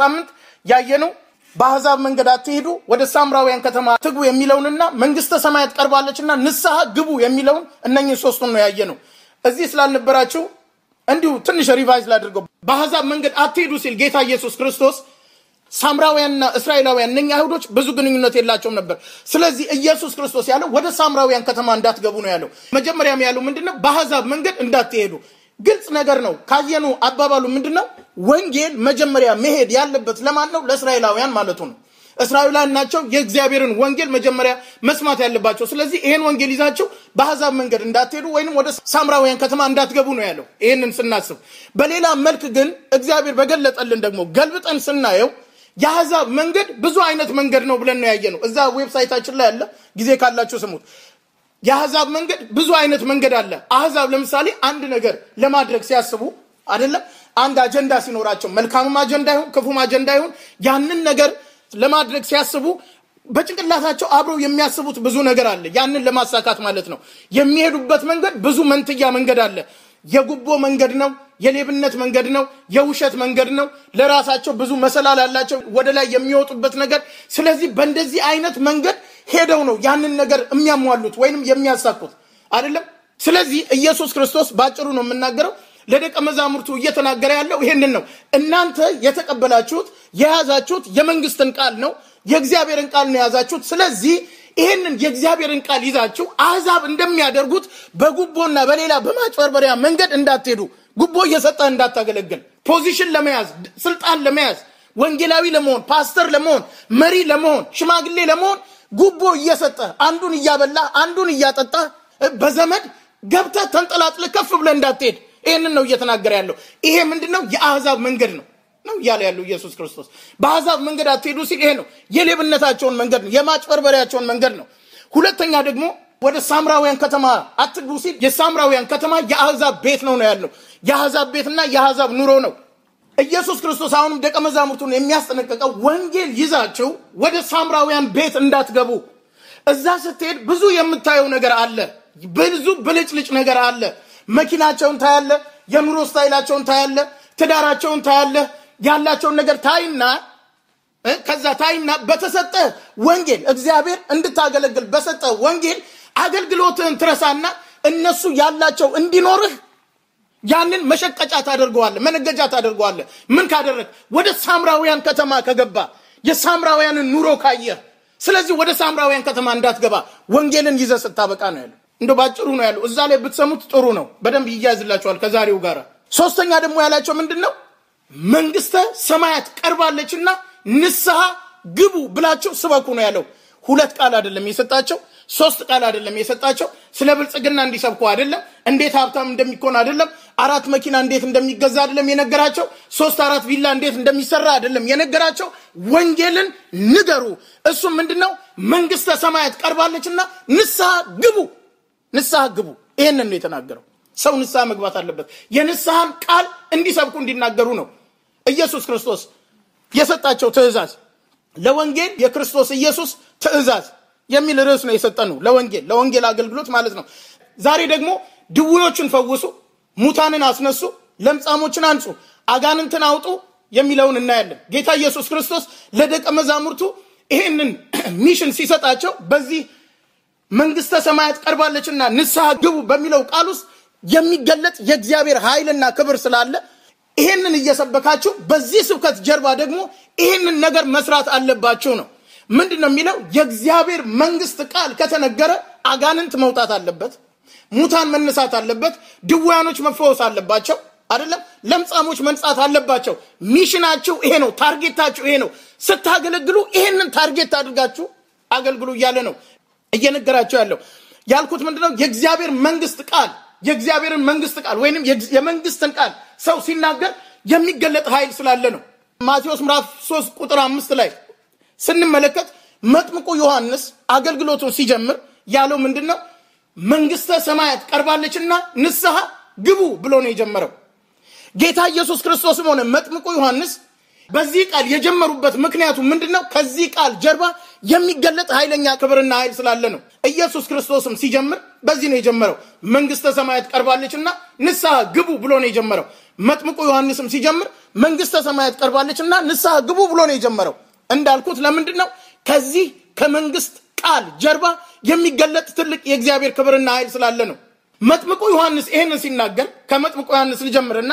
ሳምንት ያየነው በአህዛብ መንገድ አትሄዱ፣ ወደ ሳምራውያን ከተማ ትጉ የሚለውንና መንግስተ ሰማያት ቀርባለችና ንስሐ ግቡ የሚለውን እነኝህ ሶስቱን ነው ያየነው። እዚህ ስላልነበራችሁ እንዲሁ ትንሽ ሪቫይዝ ላድርገው። በአህዛብ መንገድ አትሄዱ ሲል ጌታ ኢየሱስ ክርስቶስ ሳምራውያንና እስራኤላውያን እነኛ አይሁዶች ብዙ ግንኙነት የላቸውም ነበር። ስለዚህ ኢየሱስ ክርስቶስ ያለው ወደ ሳምራውያን ከተማ እንዳትገቡ ነው ያለው። መጀመሪያም ያለው ምንድነው? በአህዛብ መንገድ እንዳትሄዱ ግልጽ ነገር ነው። ካየኑ አባባሉ ምንድን ነው? ወንጌል መጀመሪያ መሄድ ያለበት ለማን ነው? ለእስራኤላውያን ማለቱ ነው። እስራኤላውያን ናቸው የእግዚአብሔርን ወንጌል መጀመሪያ መስማት ያለባቸው። ስለዚህ ይሄን ወንጌል ይዛችሁ በአሕዛብ መንገድ እንዳትሄዱ ወይም ወደ ሳምራውያን ከተማ እንዳትገቡ ነው ያለው። ይህንን ስናስብ በሌላ መልክ ግን እግዚአብሔር በገለጠልን ደግሞ ገልብጠን ስናየው የአሕዛብ መንገድ ብዙ አይነት መንገድ ነው ብለን ነው ያየ ነው። እዛ ዌብሳይታችን ላይ ያለ ጊዜ ካላችሁ ስሙት። የአህዛብ መንገድ ብዙ አይነት መንገድ አለ። አህዛብ ለምሳሌ አንድ ነገር ለማድረግ ሲያስቡ አይደለም አንድ አጀንዳ ሲኖራቸው መልካምም አጀንዳ ይሁን ክፉም አጀንዳ ይሁን ያንን ነገር ለማድረግ ሲያስቡ በጭንቅላታቸው አብረው የሚያስቡት ብዙ ነገር አለ። ያንን ለማሳካት ማለት ነው የሚሄዱበት መንገድ ብዙ መንትያ መንገድ አለ። የጉቦ መንገድ ነው፣ የሌብነት መንገድ ነው፣ የውሸት መንገድ ነው። ለራሳቸው ብዙ መሰላል ያላቸው ወደ ላይ የሚወጡበት ነገር። ስለዚህ በእንደዚህ አይነት መንገድ ሄደው ነው ያንን ነገር የሚያሟሉት ወይንም የሚያሳኩት አይደለም። ስለዚህ ኢየሱስ ክርስቶስ በአጭሩ ነው የምናገረው ለደቀ መዛሙርቱ እየተናገረ ያለው ይሄንን ነው። እናንተ የተቀበላችሁት የያዛችሁት የመንግስትን ቃል ነው፣ የእግዚአብሔርን ቃል ነው የያዛችሁት። ስለዚህ ይህንን የእግዚአብሔርን ቃል ይዛችሁ አዛብ እንደሚያደርጉት በጉቦና በሌላ በማጭበርበሪያ መንገድ እንዳትሄዱ። ጉቦ እየሰጠህ እንዳታገለግል፣ ፖዚሽን ለመያዝ ስልጣን ለመያዝ ወንጌላዊ ለመሆን ፓስተር ለመሆን መሪ ለመሆን ሽማግሌ ለመሆን ጉቦ እየሰጠህ አንዱን እያበላህ አንዱን እያጠጣህ በዘመድ ገብተህ ተንጠላጥለህ ከፍ ብለህ እንዳትሄድ። ይህንን ነው እየተናገረ ያለው። ይሄ ምንድን ነው? መንገድ ነው። ነው እያለ ያለው ኢየሱስ ክርስቶስ። በአሕዛብ መንገድ አትሄዱ ሲል ይሄ ነው የሌብነታቸውን መንገድ ነው፣ የማጭበርበሪያቸውን መንገድ ነው። ሁለተኛ ደግሞ ወደ ሳምራውያን ከተማ አትግቡ ሲል የሳምራውያን ከተማ የአሕዛብ ቤት ነው ነው ያለው። የአሕዛብ ቤትና የአሕዛብ ኑሮ ነው። ኢየሱስ ክርስቶስ አሁንም ደቀ መዛሙርቱን የሚያስጠነቀቀው ወንጌል ይዛችሁ ወደ ሳምራውያን ቤት እንዳትገቡ። እዛ ስትሄድ ብዙ የምታየው ነገር አለ። ብዙ ብልጭልጭ ነገር አለ። መኪናቸውን ታያለ፣ የኑሮ ስታይላቸውን ታያለ፣ ትዳራቸውን ታያለ ያላቸውን ነገር ታይና ከዛ ታይና በተሰጠ ወንጌል እግዚአብሔር እንድታገለግል በሰጠ ወንጌል አገልግሎትህን ትረሳና እነሱ ያላቸው እንዲኖርህ ያንን መሸቀጫ ታደርገዋለህ፣ መነገጃ ታደርገዋለህ። ምን ካደረግ ወደ ሳምራውያን ከተማ ከገባ የሳምራውያንን ኑሮ ካየ፣ ስለዚህ ወደ ሳምራውያን ከተማ እንዳትገባ ወንጌልን ይዘ ስታበቃ ነው ያለው። እንደ ባጭሩ ነው ያለው። እዛ ላይ ብትሰሙት ጥሩ ነው፣ በደንብ ይያያዝላቸዋል ከዛሬው ጋር። ሶስተኛ ደግሞ ያላቸው ምንድን ነው? መንግስተ ሰማያት ቀርባለችና ንስሐ ግቡ ብላችሁ ስበኩ ነው ያለው። ሁለት ቃል አይደለም የሰጣቸው፣ ሶስት ቃል አይደለም የሰጣቸው። ስለ ብልጽግና እንዲሰብኩ አይደለም፣ እንዴት ሀብታም እንደሚኮን አይደለም፣ አራት መኪና እንዴት እንደሚገዛ አይደለም የነገራቸው፣ ሶስት አራት ቪላ እንዴት እንደሚሰራ አይደለም የነገራቸው። ወንጌልን ንገሩ። እሱም ምንድነው? መንግስተ ሰማያት ቀርባለችና ንስሐ ግቡ፣ ንስሐ ግቡ። ይህንን ነው የተናገረው። ሰው ንስሐ መግባት አለበት። የንስሐን ቃል እንዲሰብኩ እንዲናገሩ ነው። ኢየሱስ ክርስቶስ የሰጣቸው ትእዛዝ ለወንጌል የክርስቶስ ኢየሱስ ትእዛዝ የሚል ርዕስ ነው የሰጠን ነው። ለወንጌል ለወንጌል አገልግሎት ማለት ነው። ዛሬ ደግሞ ድውዮችን ፈውሱ፣ ሙታንን አስነሱ፣ ለምጻሞችን አንጹ፣ አጋንንትን አውጡ የሚለውን እናያለን። ጌታ ኢየሱስ ክርስቶስ ለደቀ መዛሙርቱ ይህንን ሚሽን ሲሰጣቸው በዚህ መንግስተ ሰማያት ቀርባለችና ንስሐ ግቡ በሚለው ቃል ውስጥ የሚገለጥ የእግዚአብሔር ኃይልና ክብር ስላለ ይህንን እየሰበካችሁ በዚህ ስብከት ጀርባ ደግሞ ይህንን ነገር መስራት አለባችሁ ነው። ምንድን ነው የሚለው? የእግዚአብሔር መንግስት ቃል ከተነገረ አጋንንት መውጣት አለበት፣ ሙታን መነሳት አለበት፣ ድውያኖች መፈወስ አለባቸው፣ አይደለም ለምጻሞች መንጻት አለባቸው። ሚሽናችሁ ይሄ ነው፣ ታርጌታችሁ ይሄ ነው። ስታገለግሉ ይሄንን ታርጌት አድርጋችሁ አገልግሉ እያለ ነው እየነገራቸው ያለው። ያልኩት ምንድነው የእግዚአብሔር መንግስት ቃል የእግዚአብሔርን መንግስት ቃል ወይንም የመንግስትን ቃል ሰው ሲናገር የሚገለጥ ኃይል ስላለ ነው። ማቴዎስ ምዕራፍ 3 ቁጥር አምስት ላይ ስንመለከት መጥምቁ ዮሐንስ አገልግሎቱን ሲጀምር ያለው ምንድን ነው? መንግስተ ሰማያት ቀርባለችና ንስሐ ግቡ ብሎ ነው የጀመረው። ጌታ ኢየሱስ ክርስቶስም ሆነ መጥምቁ ዮሐንስ በዚህ ቃል የጀመሩበት ምክንያቱ ምንድን ነው? ከዚህ ቃል ጀርባ የሚገለጥ ኃይለኛ ክብርና ኃይል ስላለ ነው። ኢየሱስ ክርስቶስም ሲጀምር በዚህ ነው የጀመረው። መንግስተ ሰማያት ቀርባለችና ንስሐ ግቡ ብሎ ነው የጀመረው። መጥምቁ ዮሐንስም ሲጀምር መንግስተ ሰማያት ቀርባለችና ንስሐ ግቡ ብሎ ነው የጀመረው። እንዳልኩት ለምንድን ነው ከዚህ ከመንግስት ቃል ጀርባ የሚገለጥ ትልቅ የእግዚአብሔር ክብርና ኃይል ስላለ ነው። መጥምቁ ዮሐንስ ይህንን ሲናገር ከመጥምቁ ዮሐንስ ልጀምርና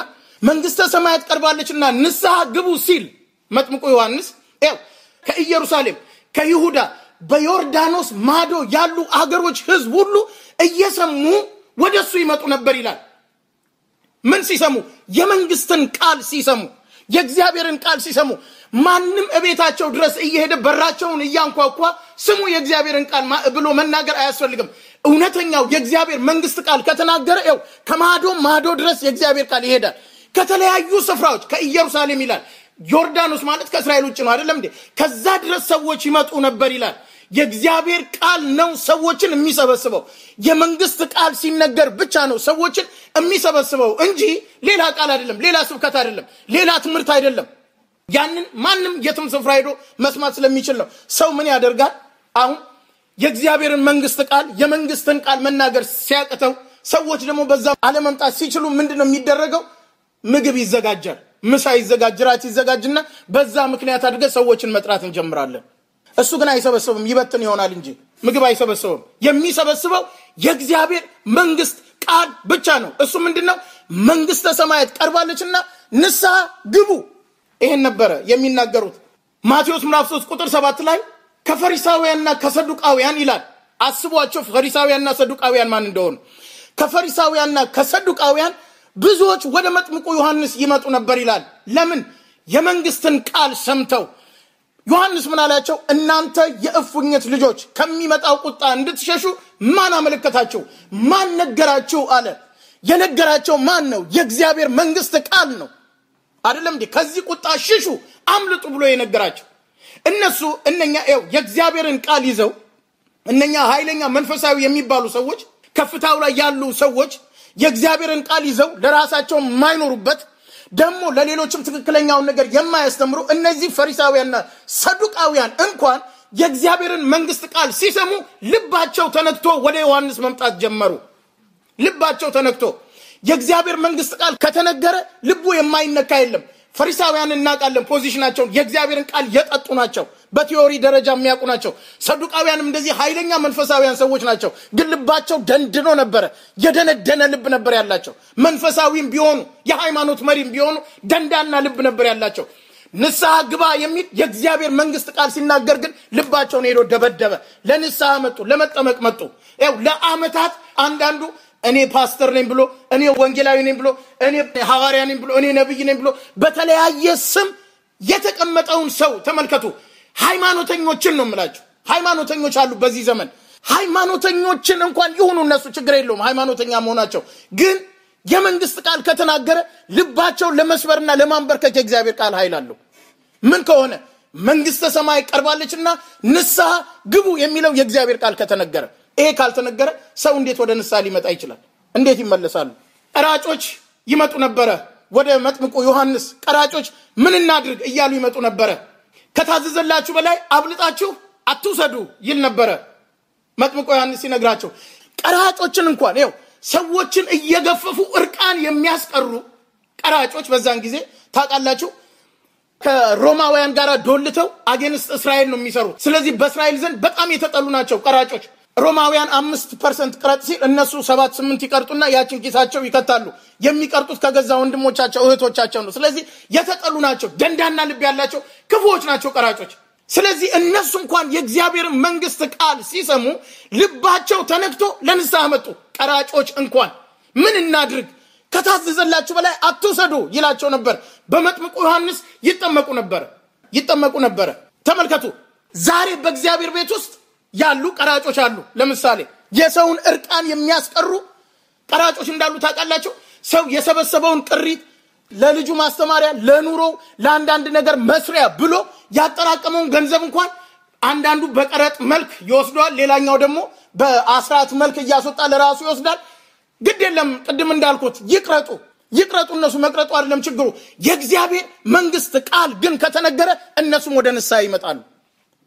መንግስተ ሰማያት ቀርባለችና ንስሐ ግቡ ሲል መጥምቁ ዮሐንስ ው ከኢየሩሳሌም ከይሁዳ በዮርዳኖስ ማዶ ያሉ አገሮች ህዝብ ሁሉ እየሰሙ ወደ እሱ ይመጡ ነበር ይላል። ምን ሲሰሙ? የመንግስትን ቃል ሲሰሙ፣ የእግዚአብሔርን ቃል ሲሰሙ፣ ማንም እቤታቸው ድረስ እየሄደ በራቸውን እያንኳኳ ስሙ የእግዚአብሔርን ቃል ብሎ መናገር አያስፈልግም። እውነተኛው የእግዚአብሔር መንግስት ቃል ከተናገረ ው ከማዶ ማዶ ድረስ የእግዚአብሔር ቃል ይሄዳል። ከተለያዩ ስፍራዎች ከኢየሩሳሌም ይላል። ዮርዳኖስ ማለት ከእስራኤል ውጭ ነው አይደለም እንዴ? ከዛ ድረስ ሰዎች ይመጡ ነበር ይላል። የእግዚአብሔር ቃል ነው ሰዎችን የሚሰበስበው። የመንግስት ቃል ሲነገር ብቻ ነው ሰዎችን የሚሰበስበው እንጂ ሌላ ቃል አይደለም፣ ሌላ ስብከት አይደለም፣ ሌላ ትምህርት አይደለም። ያንን ማንም የትም ስፍራ ሄዶ መስማት ስለሚችል ነው። ሰው ምን ያደርጋል? አሁን የእግዚአብሔርን መንግስት ቃል የመንግስትን ቃል መናገር ሲያቅተው ሰዎች ደግሞ በዛ አለመምጣት ሲችሉ ምንድነው የሚደረገው? ምግብ ይዘጋጃል፣ ምሳ ይዘጋጅ፣ ራት ይዘጋጅና በዛ ምክንያት አድርገን ሰዎችን መጥራት እንጀምራለን። እሱ ግን አይሰበሰብም፣ ይበትን ይሆናል እንጂ ምግብ አይሰበሰብም የሚሰበስበው የእግዚአብሔር መንግስት ቃል ብቻ ነው። እሱ ምንድን ነው? መንግስተ ሰማያት ቀርባለችና ንስሐ ግቡ። ይሄን ነበረ የሚናገሩት። ማቴዎስ ምዕራፍ 3 ቁጥር 7 ላይ ከፈሪሳውያንና ከሰዱቃውያን ይላል። አስቧቸው፣ ፈሪሳውያንና ሰዱቃውያን ማን እንደሆኑ። ከፈሪሳውያንና ከሰዱቃውያን ብዙዎች ወደ መጥምቁ ዮሐንስ ይመጡ ነበር ይላል። ለምን? የመንግስትን ቃል ሰምተው ዮሐንስ ምን አላቸው? እናንተ የእፉኝት ልጆች ከሚመጣው ቁጣ እንድትሸሹ ማን አመለከታችሁ? ማን ነገራችሁ? አለ። የነገራቸው ማን ነው? የእግዚአብሔር መንግስት ቃል ነው። አይደለም እንዴ? ከዚህ ቁጣ ሽሹ፣ አምልጡ ብሎ የነገራቸው እነሱ እነኛ ው የእግዚአብሔርን ቃል ይዘው እነኛ ኃይለኛ መንፈሳዊ የሚባሉ ሰዎች ከፍታው ላይ ያሉ ሰዎች የእግዚአብሔርን ቃል ይዘው ለራሳቸው የማይኖሩበት ደግሞ ለሌሎችም ትክክለኛውን ነገር የማያስተምሩ እነዚህ ፈሪሳውያንና ሰዱቃውያን እንኳን የእግዚአብሔርን መንግስት ቃል ሲሰሙ ልባቸው ተነክቶ ወደ ዮሐንስ መምጣት ጀመሩ። ልባቸው ተነክቶ የእግዚአብሔር መንግስት ቃል ከተነገረ ልቡ የማይነካ የለም። ፈሪሳውያን እናውቃለን ፖዚሽናቸውን፣ የእግዚአብሔርን ቃል የጠጡ ናቸው፣ በቲዎሪ ደረጃ የሚያውቁ ናቸው። ሰዱቃውያንም እንደዚህ ኃይለኛ መንፈሳዊያን ሰዎች ናቸው፣ ግን ልባቸው ደንድኖ ነበረ። የደነደነ ልብ ነበር ያላቸው። መንፈሳዊም ቢሆኑ የሃይማኖት መሪም ቢሆኑ ደንዳና ልብ ነበር ያላቸው። ንስሐ ግባ የሚል የእግዚአብሔር መንግስት ቃል ሲናገር ግን ልባቸውን ሄዶ ደበደበ። ለንስሐ መጡ፣ ለመጠመቅ መጡ። ያው ለአመታት አንዳንዱ እኔ ፓስተር ነኝ ብሎ እኔ ወንጌላዊ ነኝ ብሎ እኔ ሐዋርያ ነኝ ብሎ እኔ ነብይ ነኝ ብሎ በተለያየ ስም የተቀመጠውን ሰው ተመልከቱ። ሃይማኖተኞችን ነው የምላቸው። ሃይማኖተኞች አሉ በዚህ ዘመን። ሃይማኖተኞችን እንኳን ይሁኑ እነሱ ችግር የለውም ሃይማኖተኛ መሆናቸው ግን የመንግስት ቃል ከተናገረ ልባቸው ለመስበርና ለማንበርከክ የእግዚአብሔር ቃል ኃይል አለው። ምን ከሆነ መንግስተ ሰማይ ቀርባለችና ንስሐ ግቡ የሚለው የእግዚአብሔር ቃል ከተነገረ ይሄ ካልተነገረ ሰው እንዴት ወደ ንስሐ ሊመጣ ይችላል? እንዴት ይመለሳሉ? ቀራጮች ይመጡ ነበረ ወደ መጥምቁ ዮሐንስ። ቀራጮች ምን እናድርግ እያሉ ይመጡ ነበረ። ከታዘዘላችሁ በላይ አብልጣችሁ አትውሰዱ ይል ነበረ። መጥምቁ ዮሐንስ ሲነግራቸው ቀራጮችን እንኳን ው ሰዎችን እየገፈፉ እርቃን የሚያስቀሩ ቀራጮች በዛን ጊዜ ታውቃላችሁ ከሮማውያን ጋር ዶልተው አጌንስት እስራኤል ነው የሚሰሩት። ስለዚህ በእስራኤል ዘንድ በጣም የተጠሉ ናቸው ቀራጮች። ሮማውያን አምስት ፐርሰንት ቅረጥ ሲል እነሱ ሰባት ስምንት ይቀርጡና ያችን ኪሳቸው ይከታሉ። የሚቀርጡት ከገዛ ወንድሞቻቸው እህቶቻቸው ነው። ስለዚህ የተጠሉ ናቸው። ደንዳና ልብ ያላቸው ክፉዎች ናቸው ቀራጮች። ስለዚህ እነሱ እንኳን የእግዚአብሔርን መንግስት ቃል ሲሰሙ ልባቸው ተነክቶ ለንስሐ መጡ። ቀራጮች እንኳን ምን እናድርግ ከታዘዘላችሁ በላይ አትውሰዱ ይላቸው ነበር። በመጥምቁ ዮሐንስ ይጠመቁ ነበር ይጠመቁ ነበረ። ተመልከቱ ዛሬ በእግዚአብሔር ቤት ውስጥ ያሉ ቀራጮች አሉ። ለምሳሌ የሰውን እርቃን የሚያስቀሩ ቀራጮች እንዳሉ ታውቃላቸው። ሰው የሰበሰበውን ጥሪት ለልጁ ማስተማሪያ፣ ለኑሮ፣ ለአንዳንድ ነገር መስሪያ ብሎ ያጠራቀመውን ገንዘብ እንኳን አንዳንዱ በቀረጥ መልክ ይወስደዋል፣ ሌላኛው ደግሞ በአስራት መልክ እያስወጣ ለራሱ ይወስዳል። ግድ የለም ቅድም እንዳልኩት ይቅረጡ ይቅረጡ እነሱ መቅረጡ አይደለም ችግሩ። የእግዚአብሔር መንግስት ቃል ግን ከተነገረ እነሱም ወደ ንስሐ ይመጣሉ፣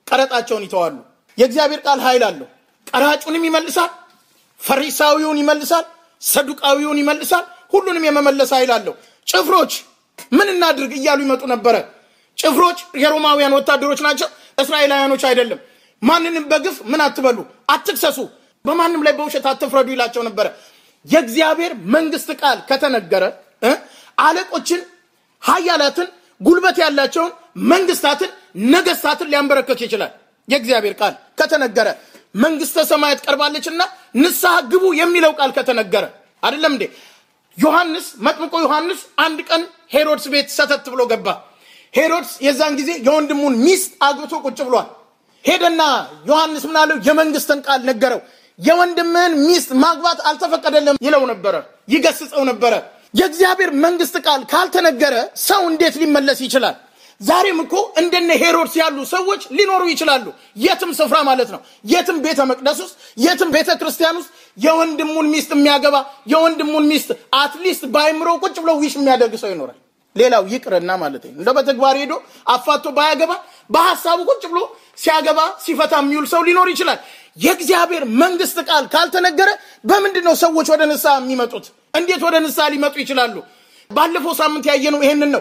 ቀረጣቸውን ይተዋሉ። የእግዚአብሔር ቃል ኃይል አለው። ቀራጩንም ይመልሳል፣ ፈሪሳዊውን ይመልሳል፣ ሰዱቃዊውን ይመልሳል። ሁሉንም የመመለስ ኃይል አለው። ጭፍሮች ምን እናድርግ እያሉ ይመጡ ነበረ። ጭፍሮች የሮማውያን ወታደሮች ናቸው፣ እስራኤላውያኖች አይደለም። ማንንም በግፍ ምን አትበሉ፣ አትክሰሱ፣ በማንም ላይ በውሸት አትፍረዱ ይላቸው ነበረ። የእግዚአብሔር መንግስት ቃል ከተነገረ አለቆችን፣ ኃያላትን፣ ጉልበት ያላቸውን መንግስታትን፣ ነገስታትን ሊያንበረከክ ይችላል። የእግዚአብሔር ቃል ከተነገረ መንግስተ ሰማያት ቀርባለችና ንስሐ ግቡ የሚለው ቃል ከተነገረ አይደለም እንዴ? ዮሐንስ መጥምቆ ዮሐንስ አንድ ቀን ሄሮድስ ቤት ሰተት ብሎ ገባ። ሄሮድስ የዛን ጊዜ የወንድሙን ሚስት አግብቶ ቁጭ ብሏል። ሄደና ዮሐንስ ምናለው የመንግስትን ቃል ነገረው። የወንድምህን ሚስት ማግባት አልተፈቀደለም ይለው ነበረ፣ ይገስጸው ነበረ። የእግዚአብሔር መንግስት ቃል ካልተነገረ ሰው እንዴት ሊመለስ ይችላል? ዛሬም እኮ እንደነ ሄሮድስ ያሉ ሰዎች ሊኖሩ ይችላሉ። የትም ስፍራ ማለት ነው። የትም ቤተ መቅደስ ውስጥ፣ የትም ቤተ ክርስቲያን ውስጥ የወንድሙን ሚስት የሚያገባ የወንድሙን ሚስት አትሊስት በአይምሮ ቁጭ ብሎ ዊሽ የሚያደርግ ሰው ይኖራል። ሌላው ይቅርና ማለት ነው እንደ በተግባር ሄዶ አፋቶ ባያገባ በሀሳቡ ቁጭ ብሎ ሲያገባ ሲፈታ የሚውል ሰው ሊኖር ይችላል። የእግዚአብሔር መንግስት ቃል ካልተነገረ በምንድን ነው ሰዎች ወደ ንስሐ የሚመጡት? እንዴት ወደ ንስሐ ሊመጡ ይችላሉ? ባለፈው ሳምንት ያየነው ይሄንን ነው።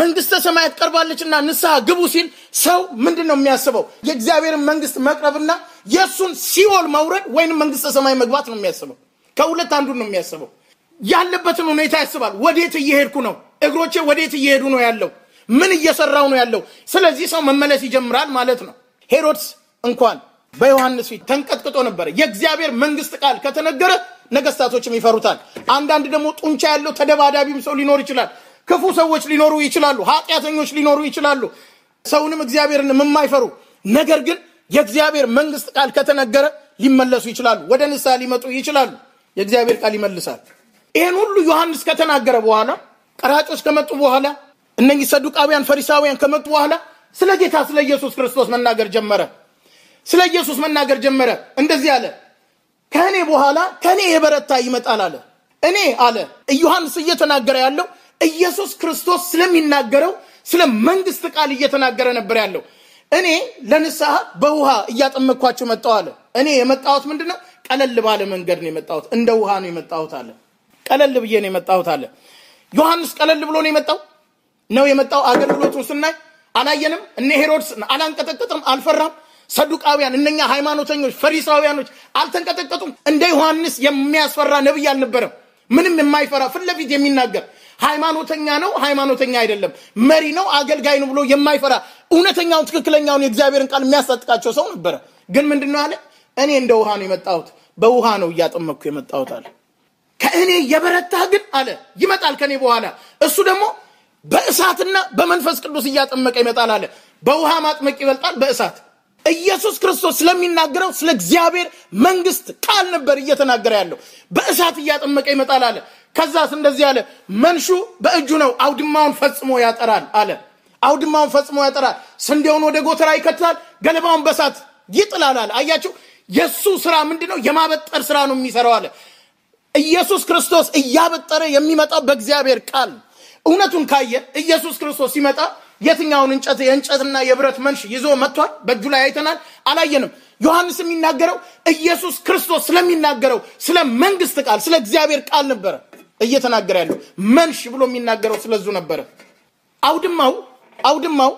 መንግስተ ሰማያት ቀርባለችና ንስሐ ግቡ ሲል ሰው ምንድን ነው የሚያስበው? የእግዚአብሔርን መንግስት መቅረብና የእሱን ሲኦል መውረድ ወይንም መንግስተ ሰማይ መግባት ነው የሚያስበው። ከሁለት አንዱን ነው የሚያስበው። ያለበትን ሁኔታ ያስባል። ወዴት እየሄድኩ ነው? እግሮቼ ወዴት እየሄዱ ነው ያለው? ምን እየሰራው ነው ያለው? ስለዚህ ሰው መመለስ ይጀምራል ማለት ነው። ሄሮድስ እንኳን በዮሐንስ ፊት ተንቀጥቅጦ ነበረ። የእግዚአብሔር መንግስት ቃል ከተነገረ ነገስታቶችም ይፈሩታል። አንዳንድ ደግሞ ጡንቻ ያለው ተደባዳቢም ሰው ሊኖር ይችላል። ክፉ ሰዎች ሊኖሩ ይችላሉ፣ ኃጢአተኞች ሊኖሩ ይችላሉ፣ ሰውንም እግዚአብሔርን የማይፈሩ ነገር ግን የእግዚአብሔር መንግስት ቃል ከተነገረ ሊመለሱ ይችላሉ፣ ወደ ንስሐ ሊመጡ ይችላሉ። የእግዚአብሔር ቃል ይመልሳል። ይህን ሁሉ ዮሐንስ ከተናገረ በኋላ ቀራጮች ከመጡ በኋላ እነኚህ ሰዱቃውያን ፈሪሳውያን ከመጡ በኋላ ስለ ጌታ ስለ ኢየሱስ ክርስቶስ መናገር ጀመረ። ስለ ኢየሱስ መናገር ጀመረ። እንደዚህ አለ፣ ከእኔ በኋላ ከእኔ የበረታ ይመጣል አለ። እኔ አለ ዮሐንስ እየተናገረ ያለው ኢየሱስ ክርስቶስ ስለሚናገረው ስለ መንግስት ቃል እየተናገረ ነበር ያለው። እኔ ለንስሐ በውሃ እያጠመኳቸው መጣሁ አለ። እኔ የመጣሁት ምንድን ነው? ቀለል ባለ መንገድ ነው የመጣሁት። እንደ ውሃ ነው የመጣሁት አለ። ቀለል ብዬ ነው የመጣሁት አለ። ዮሐንስ ቀለል ብሎ ነው የመጣው ነው የመጣው። አገልግሎቱን ስናይ አላየንም። እነ ሄሮድስ አላንቀጠቀጥም፣ አልፈራም። ሰዱቃውያን እነኛ ሃይማኖተኞች ፈሪሳውያኖች አልተንቀጠቀጡም። እንደ ዮሐንስ የሚያስፈራ ነቢይ አልነበረም። ምንም የማይፈራ ፊት ለፊት የሚናገር ሃይማኖተኛ ነው፣ ሃይማኖተኛ አይደለም፣ መሪ ነው፣ አገልጋይ ነው ብሎ የማይፈራ እውነተኛውን ትክክለኛውን የእግዚአብሔርን ቃል የሚያስታጥቃቸው ሰው ነበረ። ግን ምንድነው አለ? እኔ እንደ ውሃ ነው የመጣሁት፣ በውሃ ነው እያጠመቅኩ የመጣሁት አለ። ከእኔ የበረታ ግን አለ ይመጣል ከእኔ በኋላ እሱ ደግሞ በእሳትና በመንፈስ ቅዱስ እያጠመቀ ይመጣል አለ። በውሃ ማጥመቅ ይበልጣል በእሳት ኢየሱስ ክርስቶስ ስለሚናገረው ስለ እግዚአብሔር መንግስት ቃል ነበር እየተናገረ ያለው። በእሳት እያጠመቀ ይመጣል አለ። ከዛስ እንደዚህ አለ፣ መንሹ በእጁ ነው፣ አውድማውን ፈጽሞ ያጠራል አለ። አውድማውን ፈጽሞ ያጠራል፣ ስንዴውን ወደ ጎተራ ይከትታል፣ ገለባውን በሳት ይጥላል አለ። አያችሁ፣ የእሱ ስራ ምንድን ነው? የማበጠር ስራ ነው የሚሰራው አለ። ኢየሱስ ክርስቶስ እያበጠረ የሚመጣው በእግዚአብሔር ቃል እውነቱን ካየ ኢየሱስ ክርስቶስ ሲመጣ የትኛውን እንጨት የእንጨትና የብረት መንሽ ይዞ መጥቷል? በእጁ ላይ አይተናል? አላየንም። ዮሐንስ የሚናገረው ኢየሱስ ክርስቶስ ስለሚናገረው ስለ መንግስት ቃል ስለ እግዚአብሔር ቃል ነበረ። እየተናገረ ያለው መንሽ ብሎ የሚናገረው ስለዙ ነበረ። አውድማው አውድማው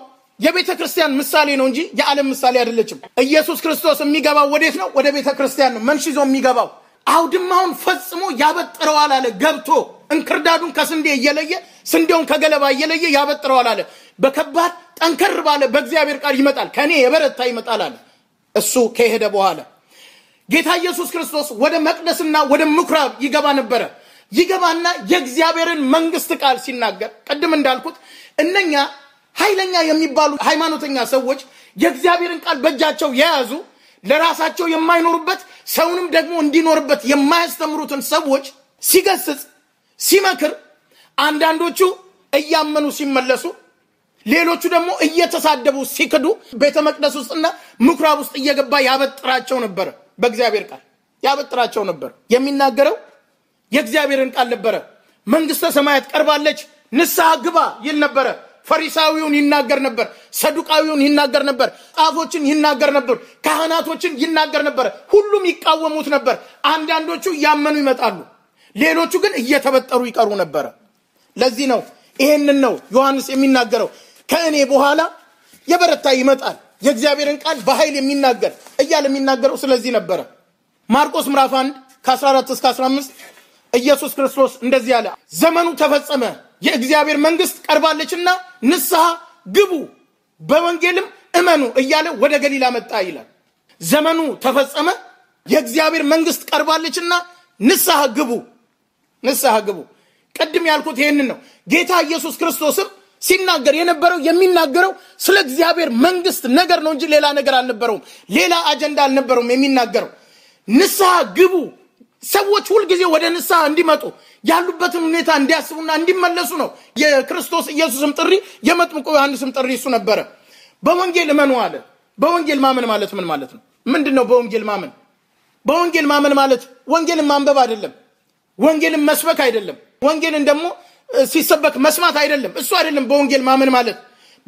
የቤተ ክርስቲያን ምሳሌ ነው እንጂ የዓለም ምሳሌ አይደለችም። ኢየሱስ ክርስቶስ የሚገባው ወዴት ነው? ወደ ቤተ ክርስቲያን ነው። መንሽ ይዞ የሚገባው አውድማውን ፈጽሞ ያበጥረዋል አለ። ገብቶ እንክርዳዱን ከስንዴ እየለየ ስንዴውን ከገለባ እየለየ ያበጥረዋል አለ። በከባድ ጠንከር ባለ በእግዚአብሔር ቃል ይመጣል፣ ከእኔ የበረታ ይመጣል አለ። እሱ ከሄደ በኋላ ጌታ ኢየሱስ ክርስቶስ ወደ መቅደስና ወደ ምኩራብ ይገባ ነበረ። ይገባና የእግዚአብሔርን መንግስት ቃል ሲናገር ቅድም እንዳልኩት እነኛ ኃይለኛ የሚባሉ ሃይማኖተኛ ሰዎች የእግዚአብሔርን ቃል በእጃቸው የያዙ ለራሳቸው የማይኖሩበት ሰውንም ደግሞ እንዲኖርበት የማያስተምሩትን ሰዎች ሲገስጽ ሲመክር አንዳንዶቹ እያመኑ ሲመለሱ ሌሎቹ ደግሞ እየተሳደቡ ሲክዱ ቤተ መቅደስ ውስጥና ምኩራብ ውስጥ እየገባ ያበጥራቸው ነበር። በእግዚአብሔር ቃል ያበጥራቸው ነበር። የሚናገረው የእግዚአብሔርን ቃል ነበረ። መንግስተ ሰማያት ቀርባለች፣ ንስሐ ግባ ይል ነበረ። ፈሪሳዊውን ይናገር ነበር። ሰዱቃዊውን ይናገር ነበር። ጻፎችን ይናገር ነበር። ካህናቶችን ይናገር ነበር። ሁሉም ይቃወሙት ነበር። አንዳንዶቹ እያመኑ ይመጣሉ፣ ሌሎቹ ግን እየተበጠሩ ይቀሩ ነበረ። ለዚህ ነው ይሄንን ነው ዮሐንስ የሚናገረው ከእኔ በኋላ የበረታ ይመጣል የእግዚአብሔርን ቃል በኃይል የሚናገር እያለ የሚናገረው ስለዚህ ነበረ። ማርቆስ ምዕራፍ 1 ከ14 እስከ 15 ኢየሱስ ክርስቶስ እንደዚህ አለ፣ ዘመኑ ተፈጸመ፣ የእግዚአብሔር መንግስት ቀርባለችና ንስሐ ግቡ፣ በወንጌልም እመኑ እያለ ወደ ገሊላ መጣ ይላል። ዘመኑ ተፈጸመ፣ የእግዚአብሔር መንግስት ቀርባለችና ንስሐ ግቡ፣ ንስሐ ግቡ። ቅድም ያልኩት ይህንን ነው። ጌታ ኢየሱስ ክርስቶስም ሲናገር የነበረው የሚናገረው ስለ እግዚአብሔር መንግስት ነገር ነው እንጂ ሌላ ነገር አልነበረውም። ሌላ አጀንዳ አልነበረውም የሚናገረው ንስሐ ግቡ ሰዎች ሁልጊዜ ወደ ንስሐ እንዲመጡ ያሉበትን ሁኔታ እንዲያስቡና እንዲመለሱ ነው የክርስቶስ ኢየሱስም ጥሪ፣ የመጥምቁ ዮሐንስም ጥሪ እሱ ነበረ። በወንጌል እመኑ አለ። በወንጌል ማመን ማለት ምን ማለት ነው? ምንድን ነው በወንጌል ማመን? በወንጌል ማመን ማለት ወንጌልን ማንበብ አይደለም። ወንጌልን መስበክ አይደለም። ወንጌልን ደግሞ ሲሰበክ መስማት አይደለም። እሱ አይደለም በወንጌል ማመን ማለት።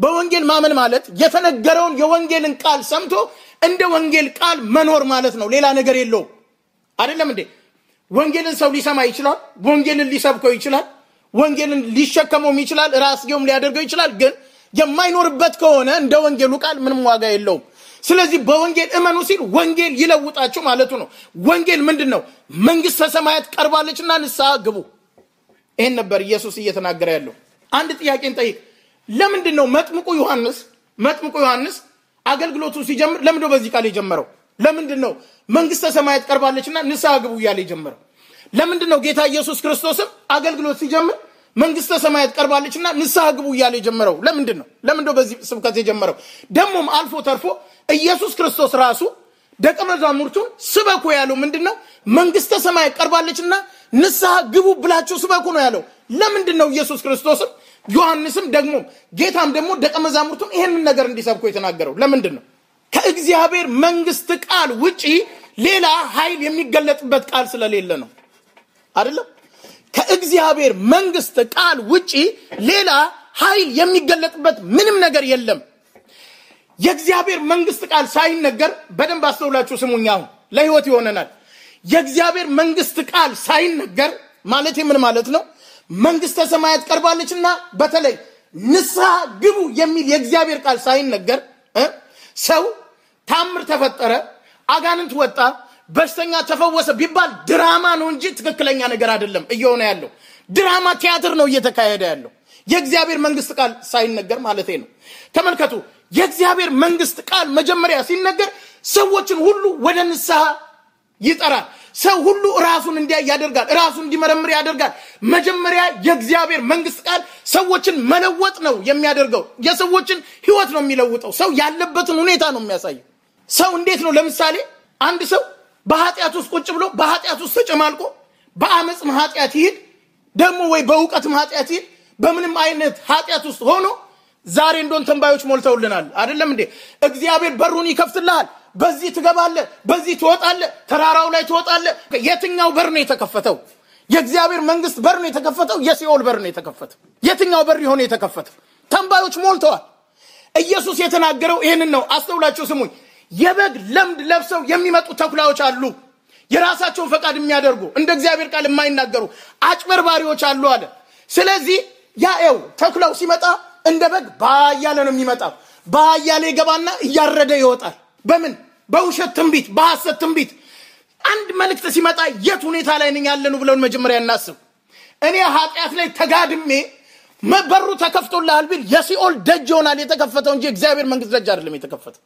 በወንጌል ማመን ማለት የተነገረውን የወንጌልን ቃል ሰምቶ እንደ ወንጌል ቃል መኖር ማለት ነው። ሌላ ነገር የለውም። አይደለም እንዴ? ወንጌልን ሰው ሊሰማ ይችላል። ወንጌልን ሊሰብከው ይችላል። ወንጌልን ሊሸከመውም ይችላል። ራስጌውም ሊያደርገው ይችላል። ግን የማይኖርበት ከሆነ እንደ ወንጌሉ ቃል ምንም ዋጋ የለውም። ስለዚህ በወንጌል እመኑ ሲል ወንጌል ይለውጣችሁ ማለቱ ነው። ወንጌል ምንድን ነው? መንግስተ ሰማያት ቀርባለችና ንስሐ ግቡ። ይህን ነበር ኢየሱስ እየተናገረ ያለው። አንድ ጥያቄን ጠይቅ። ለምንድን ነው መጥምቁ ዮሐንስ መጥምቁ ዮሐንስ አገልግሎቱ ሲጀምር ለምንድ በዚህ ቃል የጀመረው? ለምንድን ነው መንግስተ ሰማያት ቀርባለችና ንስሐ ግቡ እያለ የጀመረው? ለምንድን ነው ጌታ ኢየሱስ ክርስቶስም አገልግሎት ሲጀምር መንግስተ ሰማያት ቀርባለችና ንስሐ ግቡ እያለ የጀመረው ለምንድን ነው? ለምንድ በዚህ ስብከት የጀመረው? ደግሞም አልፎ ተርፎ ኢየሱስ ክርስቶስ ራሱ ደቀ መዛሙርቱን ስበኩ ያለው ምንድን ነው? መንግስተ ሰማያት ቀርባለችና ንስሐ ግቡ ብላችሁ ስበኩ ነው ያለው። ለምንድን ነው ኢየሱስ ክርስቶስም ዮሐንስም ደግሞ ጌታም ደግሞ ደቀ መዛሙርቱም ይህንን ነገር እንዲሰብኩ የተናገረው ለምንድን ነው? ከእግዚአብሔር መንግስት ቃል ውጪ ሌላ ኃይል የሚገለጥበት ቃል ስለሌለ ነው። አይደለም። ከእግዚአብሔር መንግስት ቃል ውጪ ሌላ ኃይል የሚገለጥበት ምንም ነገር የለም። የእግዚአብሔር መንግስት ቃል ሳይነገር በደንብ አስተውላችሁ ስሙኝ። አሁን ለህይወት ይሆነናል። የእግዚአብሔር መንግስት ቃል ሳይነገር ማለት ምን ማለት ነው? መንግስተ ሰማያት ቀርባለችና በተለይ ንስሐ ግቡ የሚል የእግዚአብሔር ቃል ሳይነገር ሰው ታምር ተፈጠረ፣ አጋንንት ወጣ፣ በሽተኛ ተፈወሰ ቢባል ድራማ ነው እንጂ ትክክለኛ ነገር አይደለም እየሆነ ያለው። ድራማ ቲያትር ነው እየተካሄደ ያለው። የእግዚአብሔር መንግስት ቃል ሳይነገር ማለት ነው። ተመልከቱ፣ የእግዚአብሔር መንግስት ቃል መጀመሪያ ሲነገር ሰዎችን ሁሉ ወደ ንስሐ ይጠራል። ሰው ሁሉ ራሱን እንዲያይ ያደርጋል። ራሱን እንዲመረምር ያደርጋል። መጀመሪያ የእግዚአብሔር መንግስት ቃል ሰዎችን መለወጥ ነው የሚያደርገው። የሰዎችን ህይወት ነው የሚለውጠው። ሰው ያለበትን ሁኔታ ነው የሚያሳየው። ሰው እንዴት ነው? ለምሳሌ አንድ ሰው በኃጢአት ውስጥ ቁጭ ብሎ በኃጢአት ውስጥ ተጨማልቆ በአመፅም ኃጢአት ይሂድ ደግሞ ወይ በእውቀትም ኃጢአት ይሂድ በምንም አይነት ኃጢአት ውስጥ ሆኖ ዛሬ እንደሆን ተንባዮች ሞልተውልናል። አይደለም እንዴ? እግዚአብሔር በሩን ይከፍትልሃል። በዚህ ትገባለ፣ በዚህ ትወጣለ፣ ተራራው ላይ ትወጣለ። የትኛው በር ነው የተከፈተው? የእግዚአብሔር መንግስት በር ነው የተከፈተው? የሲኦል በር ነው የተከፈተው? የትኛው በር የሆነ የተከፈተው? ተንባዮች ሞልተዋል። ኢየሱስ የተናገረው ይህንን ነው። አስተውላችሁ ስሙኝ። የበግ ለምድ ለብሰው የሚመጡ ተኩላዎች አሉ። የራሳቸውን ፈቃድ የሚያደርጉ እንደ እግዚአብሔር ቃል የማይናገሩ አጭበርባሪዎች አሉ አለ። ስለዚህ ያው ተኩላው ሲመጣ እንደ በግ ባያለ ነው የሚመጣው። ባያለ ይገባና እያረደ ይወጣል። በምን በውሸት ትንቢት፣ በሐሰት ትንቢት። አንድ መልእክት ሲመጣ የት ሁኔታ ላይ ነኝ ያለኑ ብለውን መጀመሪያ እናስብ። እኔ ኃጢአት ላይ ተጋድሜ በሩ ተከፍቶልሃል ቢል የሲኦል ደጅ ይሆናል የተከፈተው እንጂ እግዚአብሔር መንግስት ደጅ አይደለም የተከፈተው።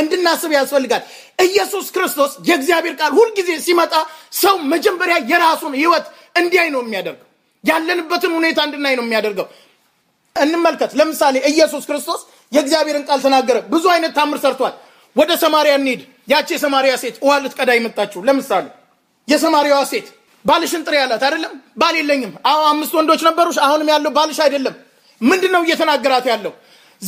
እንድናስብ ያስፈልጋል። ኢየሱስ ክርስቶስ የእግዚአብሔር ቃል ሁልጊዜ ሲመጣ ሰው መጀመሪያ የራሱን ህይወት እንዲያይ ነው የሚያደርገው። ያለንበትን ሁኔታ እንድናይ ነው የሚያደርገው። እንመልከት። ለምሳሌ ኢየሱስ ክርስቶስ የእግዚአብሔርን ቃል ተናገረ። ብዙ አይነት ታምር ሰርቷል። ወደ ሰማሪያ እንሂድ። ያቺ የሰማሪያ ሴት ውሃ ልትቀዳ የመጣችው ለምሳሌ የሰማሪያዋ ሴት ባልሽን ጥሪ ያላት አይደለም። ባል የለኝም። አዎ አምስት ወንዶች ነበሩሽ፣ አሁንም ያለው ባልሽ አይደለም። ምንድን ነው እየተናገራት ያለው?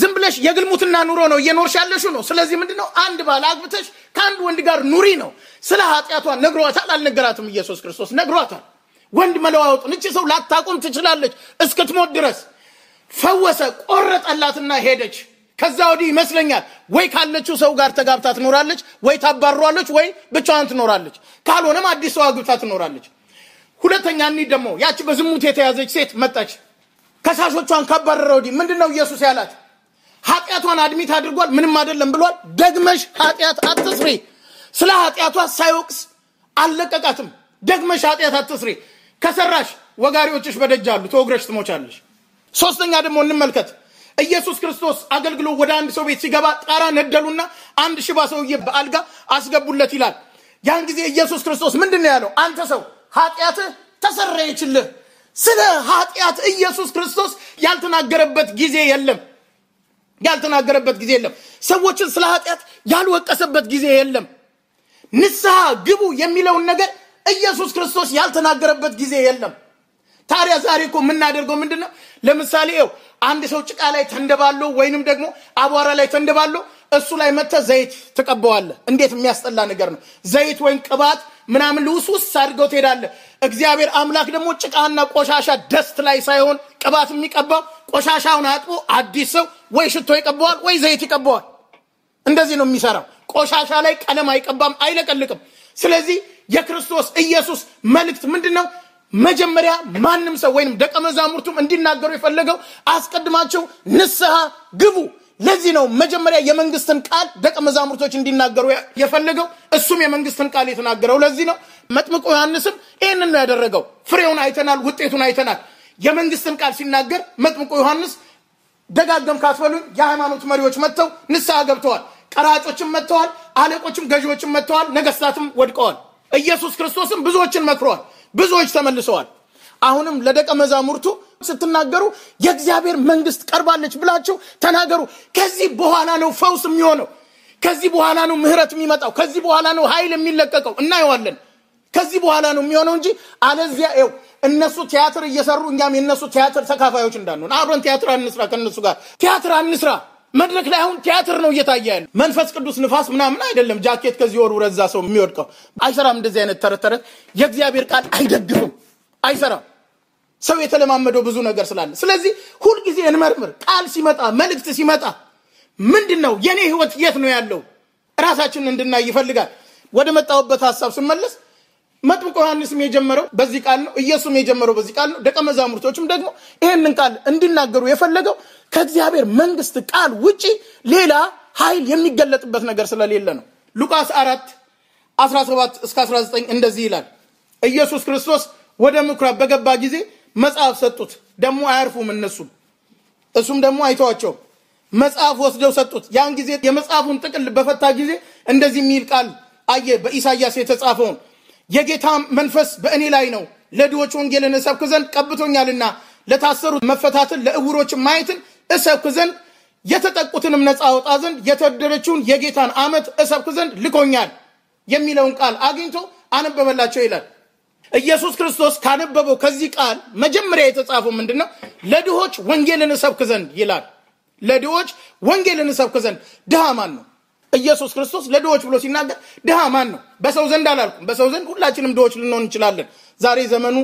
ዝም ብለሽ የግልሙትና ኑሮ ነው እየኖርሽ ያለሹ ነው። ስለዚህ ምንድን ነው አንድ ባል አግብተሽ ከአንድ ወንድ ጋር ኑሪ ነው። ስለ ኃጢአቷ ነግሯታል አልነገራትም? ኢየሱስ ክርስቶስ ነግሯታል። ወንድ መለዋወጡን እቺ ሰው ላታቆም ትችላለች እስክትሞት ድረስ ፈወሰ። ቆረጠላትና ሄደች። ከዛ ወዲህ ይመስለኛል ወይ ካለችው ሰው ጋር ተጋብታ ትኖራለች፣ ወይ ታባሯለች፣ ወይ ብቻዋን ትኖራለች። ካልሆነም አዲስ ሰው አግብታ ትኖራለች። ሁለተኛ እኒህ ደግሞ ያቺ በዝሙት የተያዘች ሴት መጣች። ከሳሾቿን ካባረረ ወዲህ ምንድን ነው ኢየሱስ ያላት? ኃጢአቷን አድሚት አድርጓል። ምንም አይደለም ብሏል። ደግመሽ ኃጢአት አትስሪ። ስለ ኃጢአቷ ሳይወቅስ አልለቀቃትም። ደግመሽ ኃጢአት አትስሪ። ከሰራሽ ወጋሪዎችሽ በደጅ አሉ፣ ተወግረሽ ትሞቻለሽ። ሶስተኛ ደግሞ እንመልከት። ኢየሱስ ክርስቶስ አገልግሎ ወደ አንድ ሰው ቤት ሲገባ ጣራ ነደሉና አንድ ሽባ ሰውዬ በአልጋ አስገቡለት ይላል። ያን ጊዜ ኢየሱስ ክርስቶስ ምንድን ነው ያለው? አንተ ሰው ኃጢአትህ ተሰረየችልህ። ስለ ኃጢአት ኢየሱስ ክርስቶስ ያልተናገረበት ጊዜ የለም። ያልተናገረበት ጊዜ የለም። ሰዎችን ስለ ኃጢአት ያልወቀሰበት ጊዜ የለም። ንስሐ ግቡ የሚለውን ነገር ኢየሱስ ክርስቶስ ያልተናገረበት ጊዜ የለም። ታዲያ ዛሬ እኮ የምናደርገው ምንድን ነው? ለምሳሌ ው አንድ ሰው ጭቃ ላይ ተንደባሎ ወይንም ደግሞ አቧራ ላይ ተንደባሎ እሱ ላይ መተ ዘይት ትቀበዋለ። እንዴት የሚያስጠላ ነገር ነው! ዘይት ወይም ቅባት ምናምን ልውስ ውስ አድርገው ትሄዳለ። እግዚአብሔር አምላክ ደግሞ ጭቃና ቆሻሻ ደስት ላይ ሳይሆን ቅባት የሚቀባው ቆሻሻውን አጥቦ አዲስ ሰው ወይ ሽቶ ይቀበዋል ወይ ዘይት ይቀባዋል። እንደዚህ ነው የሚሰራው። ቆሻሻ ላይ ቀለም አይቀባም፣ አይለቀልቅም። ስለዚህ የክርስቶስ ኢየሱስ መልእክት ምንድን ነው? መጀመሪያ ማንም ሰው ወይም ደቀ መዛሙርቱም እንዲናገሩ የፈለገው አስቀድማቸው ንስሐ ግቡ። ለዚህ ነው መጀመሪያ የመንግስትን ቃል ደቀ መዛሙርቶች እንዲናገሩ የፈለገው። እሱም የመንግስትን ቃል የተናገረው ለዚህ ነው። መጥምቁ ዮሐንስም ይህንን ነው ያደረገው። ፍሬውን አይተናል፣ ውጤቱን አይተናል። የመንግስትን ቃል ሲናገር መጥምቁ ዮሐንስ ደጋገም ካትበሉን የሃይማኖት መሪዎች መጥተው ንስሐ ገብተዋል። ቀራጮችም መጥተዋል። አለቆችም ገዢዎችም መጥተዋል። ነገስታትም ወድቀዋል። ኢየሱስ ክርስቶስም ብዙዎችን መክሯል። ብዙዎች ተመልሰዋል። አሁንም ለደቀ መዛሙርቱ ስትናገሩ የእግዚአብሔር መንግስት ቀርባለች ብላችሁ ተናገሩ። ከዚህ በኋላ ነው ፈውስ የሚሆነው። ከዚህ በኋላ ነው ምህረት የሚመጣው። ከዚህ በኋላ ነው ኃይል የሚለቀቀው። እናየዋለን። ከዚህ በኋላ ነው የሚሆነው እንጂ አለዚያ እነሱ ቲያትር እየሰሩ እኛም የእነሱ ቲያትር ተካፋዮች እንዳንሆን አብረን ቲያትር አንስራ ከነሱ ጋር ቲያትር አንስራ። መድረክ ላይ አሁን ቲያትር ነው እየታየ ያለ። መንፈስ ቅዱስ ንፋስ ምናምን አይደለም። ጃኬት ከዚህ ወር ረዛ ሰው የሚወድቀው አይሰራም። እንደዚህ አይነት ተረት ተረት የእግዚአብሔር ቃል አይደግፍም፣ አይሰራም። ሰው የተለማመደው ብዙ ነገር ስላለ፣ ስለዚህ ሁልጊዜ እንመርምር። ቃል ሲመጣ መልእክት ሲመጣ ምንድን ነው የእኔ ህይወት የት ነው ያለው? ራሳችን እንድናይ ይፈልጋል። ወደ መጣሁበት ሀሳብ ስመለስ መጥምቁ ዮሐንስም የጀመረው በዚህ ቃል ነው። ኢየሱስም የጀመረው በዚህ ቃል ነው። ደቀ መዛሙርቶችም ደግሞ ይህንን ቃል እንዲናገሩ የፈለገው ከእግዚአብሔር መንግስት ቃል ውጪ ሌላ ኃይል የሚገለጥበት ነገር ስለሌለ ነው። ሉቃስ አራት 17 እስከ 19 እንደዚህ ይላል። ኢየሱስ ክርስቶስ ወደ ምኩራብ በገባ ጊዜ መጽሐፍ ሰጡት። ደግሞ አያርፉም እነሱም እሱም ደግሞ አይተዋቸውም። መጽሐፍ ወስደው ሰጡት። ያን ጊዜ የመጽሐፉን ጥቅል በፈታ ጊዜ እንደዚህ የሚል ቃል አየ። በኢሳያስ የተጻፈውን የጌታ መንፈስ በእኔ ላይ ነው ለድሆች ወንጌልን እሰብክ ዘንድ ቀብቶኛልና ለታሰሩት መፈታትን ለእውሮች ማየትን እሰብክ ዘንድ የተጠቁትንም ነፃ አወጣ ዘንድ የተወደደችውን የጌታን ዓመት እሰብክ ዘንድ ልኮኛል የሚለውን ቃል አግኝቶ አነበበላቸው ይላል። ኢየሱስ ክርስቶስ ካነበበው ከዚህ ቃል መጀመሪያ የተጻፈው ምንድን ነው? ለድሆች ወንጌልን እሰብክ ዘንድ ይላል። ለድሆች ወንጌልን እሰብክ ዘንድ ድሃ ማን ነው? ኢየሱስ ክርስቶስ ለድሆች ብሎ ሲናገር ድሃ ማን ነው? በሰው ዘንድ አላልኩም። በሰው ዘንድ ሁላችንም ድሆች ልንሆን እንችላለን። ዛሬ ዘመኑ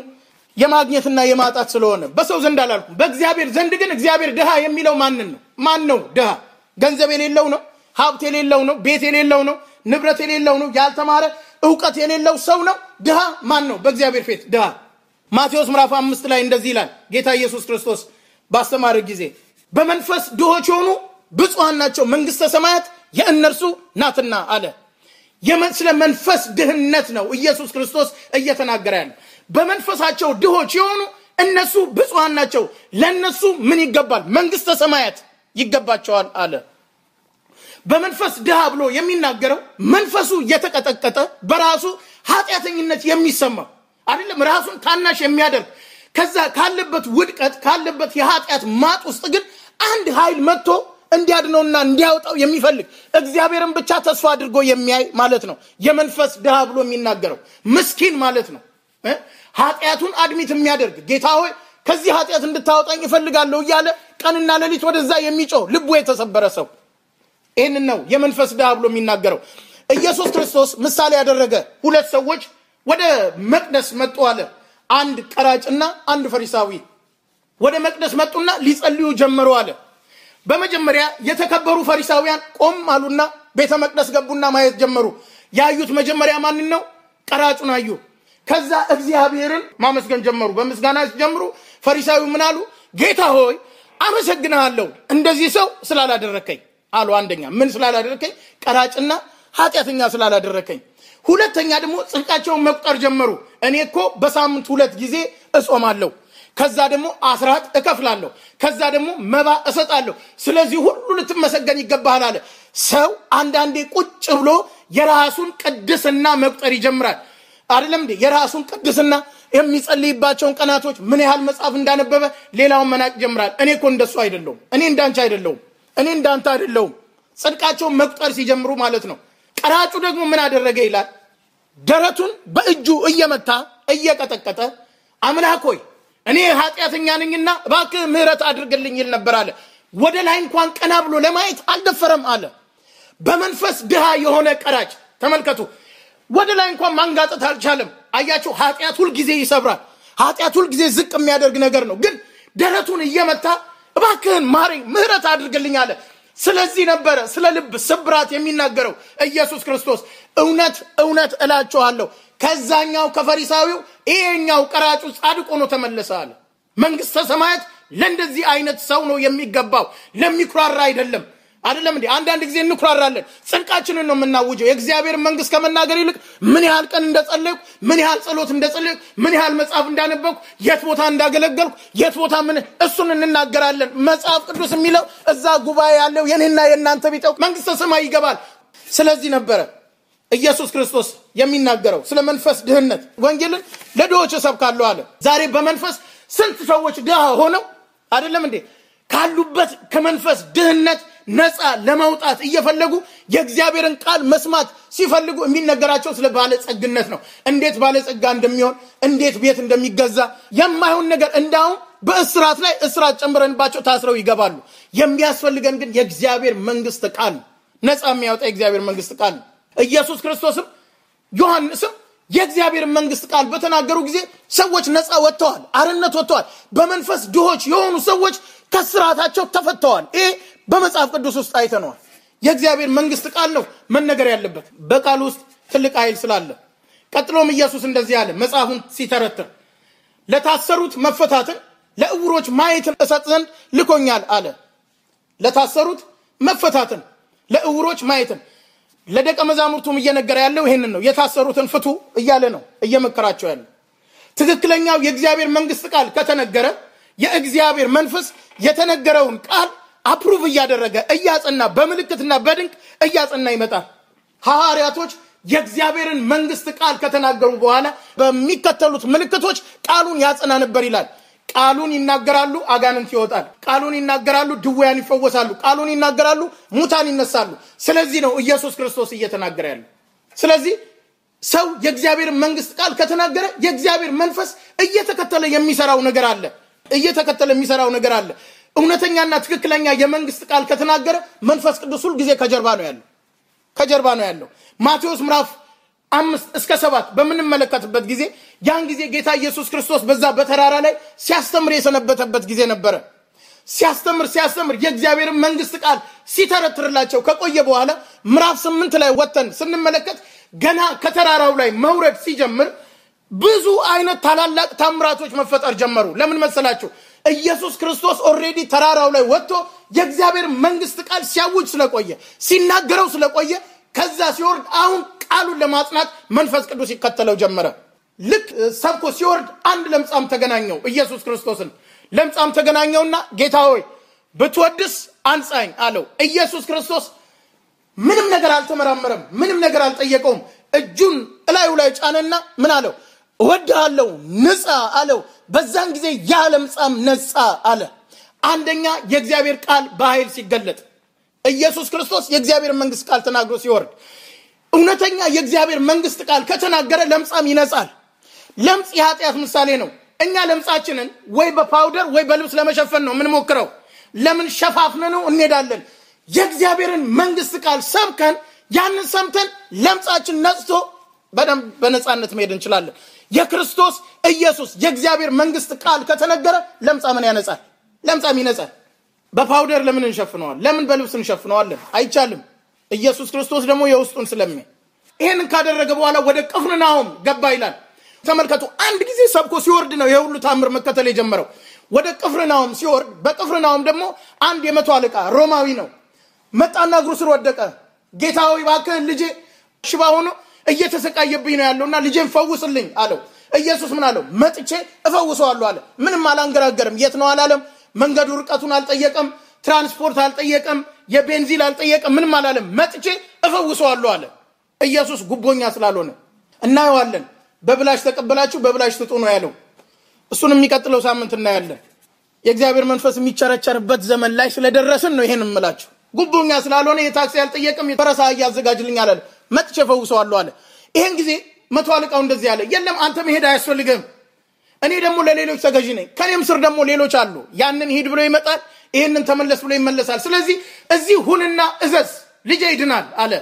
የማግኘትና የማጣት ስለሆነ በሰው ዘንድ አላልኩም። በእግዚአብሔር ዘንድ ግን እግዚአብሔር ድሃ የሚለው ማንን ነው? ማን ነው ድሃ? ገንዘብ የሌለው ነው፣ ሀብት የሌለው ነው፣ ቤት የሌለው ነው፣ ንብረት የሌለው ነው፣ ያልተማረ እውቀት የሌለው ሰው ነው ድሃ ማን ነው? በእግዚአብሔር ፊት ድሃ ማቴዎስ ምዕራፍ አምስት ላይ እንደዚህ ይላል ጌታ ኢየሱስ ክርስቶስ ባስተማረ ጊዜ በመንፈስ ድሆች ሆኑ ብፁሐን ናቸው መንግሥተ ሰማያት የእነርሱ ናትና አለ። ስለ መንፈስ ድህነት ነው ኢየሱስ ክርስቶስ እየተናገረ ያለ። በመንፈሳቸው ድሆች የሆኑ እነሱ ብፁዓን ናቸው። ለእነሱ ምን ይገባል? መንግስተ ሰማያት ይገባቸዋል አለ። በመንፈስ ድሃ ብሎ የሚናገረው መንፈሱ የተቀጠቀጠ በራሱ ኃጢአተኝነት የሚሰማው አይደለም፣ ራሱን ታናሽ የሚያደርግ ከዛ ካለበት ውድቀት ካለበት የኃጢአት ማጥ ውስጥ ግን አንድ ኃይል መጥቶ እንዲያድነውና እንዲያወጣው የሚፈልግ እግዚአብሔርን ብቻ ተስፋ አድርጎ የሚያይ ማለት ነው። የመንፈስ ድሃ ብሎ የሚናገረው ምስኪን ማለት ነው። ኃጢአቱን አድሚት የሚያደርግ ጌታ ሆይ ከዚህ ኃጢአት እንድታወጣኝ እፈልጋለሁ እያለ ቀንና ሌሊት ወደዛ የሚጮህ ልቡ የተሰበረ ሰው ይህንን ነው የመንፈስ ድሃ ብሎ የሚናገረው። ኢየሱስ ክርስቶስ ምሳሌ ያደረገ ሁለት ሰዎች ወደ መቅደስ መጡ አለ። አንድ ቀራጭና አንድ ፈሪሳዊ ወደ መቅደስ መጡና ሊጸልዩ ጀመሩ አለ። በመጀመሪያ የተከበሩ ፈሪሳውያን ቆም አሉና ቤተ መቅደስ ገቡና ማየት ጀመሩ። ያዩት መጀመሪያ ማንን ነው? ቀራጩን አዩ። ከዛ እግዚአብሔርን ማመስገን ጀመሩ። በምስጋና ሲጀምሩ ፈሪሳዊ ምን አሉ? ጌታ ሆይ አመሰግንሃለሁ፣ እንደዚህ ሰው ስላላደረከኝ አሉ። አንደኛ ምን ስላላደረከኝ? ቀራጭና ኃጢአተኛ ስላላደረከኝ። ሁለተኛ ደግሞ ጽድቃቸውን መቁጠር ጀመሩ። እኔ እኮ በሳምንት ሁለት ጊዜ እጾማለሁ ከዛ ደግሞ አስራት እከፍላለሁ፣ ከዛ ደግሞ መባ እሰጣለሁ፣ ስለዚህ ሁሉ ልትመሰገን ይገባሃል አለ። ሰው አንዳንዴ ቁጭ ብሎ የራሱን ቅድስና መቁጠር ይጀምራል። አይደለም እንዴ? የራሱን ቅድስና የሚጸልይባቸውን ቀናቶች ምን ያህል መጽሐፍ እንዳነበበ ሌላውን መናቅ ይጀምራል። እኔ እኮ እንደሱ አይደለሁም፣ እኔ እንዳንቺ አይደለሁም፣ እኔ እንዳንተ አይደለሁም። ጽድቃቸውን መቁጠር ሲጀምሩ ማለት ነው። ቀራጩ ደግሞ ምን አደረገ ይላል። ደረቱን በእጁ እየመታ እየቀጠቀጠ አምላክ ሆይ እኔ ኃጢአተኛ ነኝና እባክህ ምህረት አድርግልኝ ይል ነበር አለ። ወደ ላይ እንኳን ቀና ብሎ ለማየት አልደፈረም አለ። በመንፈስ ድሃ የሆነ ቀራጭ ተመልከቱ። ወደ ላይ እንኳን ማንጋጠት አልቻለም። አያቸው። ኃጢአት ሁልጊዜ ይሰብራል። ኃጢአት ሁልጊዜ ዝቅ የሚያደርግ ነገር ነው። ግን ደረቱን እየመታ እባክህን ማረኝ፣ ምህረት አድርግልኝ አለ። ስለዚህ ነበረ ስለ ልብ ስብራት የሚናገረው ኢየሱስ ክርስቶስ። እውነት እውነት እላችኋለሁ ከዛኛው ከፈሪሳዊው ይሄኛው ቀራጩ ጻድቅ ሆኖ ተመለሰ አለ። መንግስተ ሰማያት ለእንደዚህ አይነት ሰው ነው የሚገባው፣ ለሚኩራራ አይደለም። አይደለም እንዴ? አንዳንድ ጊዜ እንኩራራለን፣ ጽድቃችንን ነው የምናውጀው። የእግዚአብሔር መንግስት ከመናገር ይልቅ ምን ያህል ቀን እንደጸለይኩ፣ ምን ያህል ጸሎት እንደጸለይኩ፣ ምን ያህል መጽሐፍ እንዳነበብኩ፣ የት ቦታ እንዳገለገልኩ፣ የት ቦታ ምን፣ እሱን እንናገራለን። መጽሐፍ ቅዱስ የሚለው እዛ ጉባኤ ያለው የኔና የእናንተ ቢጠው መንግስተ ሰማይ ይገባል። ስለዚህ ነበረ ኢየሱስ ክርስቶስ የሚናገረው ስለ መንፈስ ድህነት ወንጌልን ለድሆች እሰብካለሁ አለ። ዛሬ በመንፈስ ስንት ሰዎች ድሃ ሆነው አይደለም እንዴ? ካሉበት ከመንፈስ ድህነት ነፃ ለመውጣት እየፈለጉ የእግዚአብሔርን ቃል መስማት ሲፈልጉ የሚነገራቸው ስለ ባለጸግነት ነው። እንዴት ባለጸጋ እንደሚሆን፣ እንዴት ቤት እንደሚገዛ የማይሆን ነገር እንዳውም በእስራት ላይ እስራት ጨምረንባቸው ታስረው ይገባሉ። የሚያስፈልገን ግን የእግዚአብሔር መንግስት ቃል ነፃ የሚያወጣ የእግዚአብሔር መንግስት ቃል ነው። ኢየሱስ ክርስቶስም ዮሐንስም የእግዚአብሔር መንግስት ቃል በተናገሩ ጊዜ ሰዎች ነፃ ወጥተዋል፣ አርነት ወጥተዋል። በመንፈስ ድሆች የሆኑ ሰዎች ከስርዓታቸው ተፈተዋል። ይሄ በመጽሐፍ ቅዱስ ውስጥ አይተነዋል። የእግዚአብሔር መንግስት ቃል ነው መነገር ያለበት። በቃል ውስጥ ትልቅ ኃይል ስላለ ቀጥሎም ኢየሱስ እንደዚህ አለ። መጽሐፉን ሲተረትር ለታሰሩት መፈታትን ለእውሮች ማየትን እሰጥ ዘንድ ልኮኛል አለ። ለታሰሩት መፈታትን ለእውሮች ማየትን ለደቀ መዛሙርቱም እየነገረ ያለው ይህንን ነው። የታሰሩትን ፍቱ እያለ ነው እየመከራቸው ያለው። ትክክለኛው የእግዚአብሔር መንግስት ቃል ከተነገረ የእግዚአብሔር መንፈስ የተነገረውን ቃል አፕሩቭ እያደረገ እያጸና፣ በምልክትና በድንቅ እያጸና ይመጣል። ሐዋርያቶች የእግዚአብሔርን መንግስት ቃል ከተናገሩ በኋላ በሚከተሉት ምልክቶች ቃሉን ያጸና ነበር ይላል። ቃሉን ይናገራሉ፣ አጋንንት ይወጣል። ቃሉን ይናገራሉ፣ ድውያን ይፈወሳሉ። ቃሉን ይናገራሉ፣ ሙታን ይነሳሉ። ስለዚህ ነው ኢየሱስ ክርስቶስ እየተናገረ ያለው። ስለዚህ ሰው የእግዚአብሔር መንግስት ቃል ከተናገረ የእግዚአብሔር መንፈስ እየተከተለ የሚሰራው ነገር አለ። እየተከተለ የሚሰራው ነገር አለ። እውነተኛና ትክክለኛ የመንግስት ቃል ከተናገረ መንፈስ ቅዱስ ሁልጊዜ ጊዜ ከጀርባ ነው ያለው። ከጀርባ ነው ያለው። ማቴዎስ ምዕራፍ አምስት እስከ ሰባት በምንመለከትበት ጊዜ ያን ጊዜ ጌታ ኢየሱስ ክርስቶስ በዛ በተራራ ላይ ሲያስተምር የሰነበተበት ጊዜ ነበረ። ሲያስተምር ሲያስተምር የእግዚአብሔርን መንግስት ቃል ሲተረትርላቸው ከቆየ በኋላ ምዕራፍ ስምንት ላይ ወጥተን ስንመለከት ገና ከተራራው ላይ መውረድ ሲጀምር ብዙ አይነት ታላላቅ ታምራቶች መፈጠር ጀመሩ። ለምን መሰላችሁ? ኢየሱስ ክርስቶስ ኦልሬዲ ተራራው ላይ ወጥቶ የእግዚአብሔር መንግስት ቃል ሲያውጅ ስለቆየ ሲናገረው ስለቆየ ከዛ ሲወርድ አሁን ቃሉን ለማጽናት መንፈስ ቅዱስ ይከተለው ጀመረ። ልክ ሰብኮ ሲወርድ አንድ ለምጻም ተገናኘው ኢየሱስ ክርስቶስን። ለምጻም ተገናኘውና ጌታ ሆይ ብትወድስ አንጻኝ አለው። ኢየሱስ ክርስቶስ ምንም ነገር አልተመራመረም፣ ምንም ነገር አልጠየቀውም። እጁን እላዩ ላይ ጫነና ምን አለው? እወድሃለሁ ንጻ አለው። በዛን ጊዜ ያ ለምጻም ነጻ አለ። አንደኛ የእግዚአብሔር ቃል በኃይል ሲገለጥ ኢየሱስ ክርስቶስ የእግዚአብሔር መንግስት ቃል ተናግሮ ሲወርድ እውነተኛ የእግዚአብሔር መንግስት ቃል ከተናገረ ለምጻም ይነጻል። ለምጽ የኃጢአት ምሳሌ ነው። እኛ ለምጻችንን ወይ በፓውደር ወይ በልብስ ለመሸፈን ነው የምንሞክረው። ለምን ሸፋፍነ ነው እንሄዳለን። የእግዚአብሔርን መንግስት ቃል ሰብከን ያንን ሰምተን ለምጻችን ነጽቶ በደንብ በነፃነት መሄድ እንችላለን። የክርስቶስ ኢየሱስ የእግዚአብሔር መንግስት ቃል ከተነገረ ለምጻምን ያነጻል። ለምጻም ይነጻል። በፓውደር ለምን እንሸፍነዋል? ለምን በልብስ እንሸፍነዋለን? አይቻልም። ኢየሱስ ክርስቶስ ደግሞ የውስጡን ስለሚ ይህን ካደረገ በኋላ ወደ ቅፍርናሆም ገባ ይላል። ተመልከቱ፣ አንድ ጊዜ ሰብኮ ሲወርድ ነው የሁሉ ታምር መከተል የጀመረው። ወደ ቅፍርናሆም ሲወርድ፣ በቅፍርናሆም ደግሞ አንድ የመቶ አለቃ ሮማዊ ነው መጣና እግሩ ስር ወደቀ። ጌታ ሆይ እባክህን ልጄ ሽባ ሆኖ እየተሰቃየብኝ ነው ያለውና ልጄን ፈውስልኝ አለው። ኢየሱስ ምን አለው? መጥቼ እፈውሰዋለሁ አለ። ምንም አላንገራገርም። የት ነው አላለም። መንገዱ ርቀቱን አልጠየቀም። ትራንስፖርት አልጠየቀም። የቤንዚል አልጠየቀም፣ ምንም አላለም። መጥቼ እፈውሰዋለሁ አለ። ኢየሱስ ጉቦኛ ስላልሆነ እናየዋለን። በብላሽ ተቀበላችሁ በብላሽ ስጡ ነው ያለው። እሱን የሚቀጥለው ሳምንት እናያለን። የእግዚአብሔር መንፈስ የሚቸረቸርበት ዘመን ላይ ስለደረስን ነው ይሄን እምላችሁ። ጉቦኛ ስላልሆነ የታክሲ አልጠየቅም፣ የፈረሳ እያዘጋጅልኝ አለ። መጥቼ እፈውሰዋለሁ አለ። ይሄን ጊዜ መቶ አለቃው እንደዚህ አለ፣ የለም አንተ መሄድ አያስፈልግም እኔ ደግሞ ለሌሎች ተገዥ ነኝ። ከኔም ስር ደግሞ ሌሎች አሉ። ያንን ሂድ ብሎ ይመጣል፣ ይህንን ተመለስ ብሎ ይመለሳል። ስለዚህ እዚህ ሁንና እዘዝ፣ ልጄ ይድናል አለ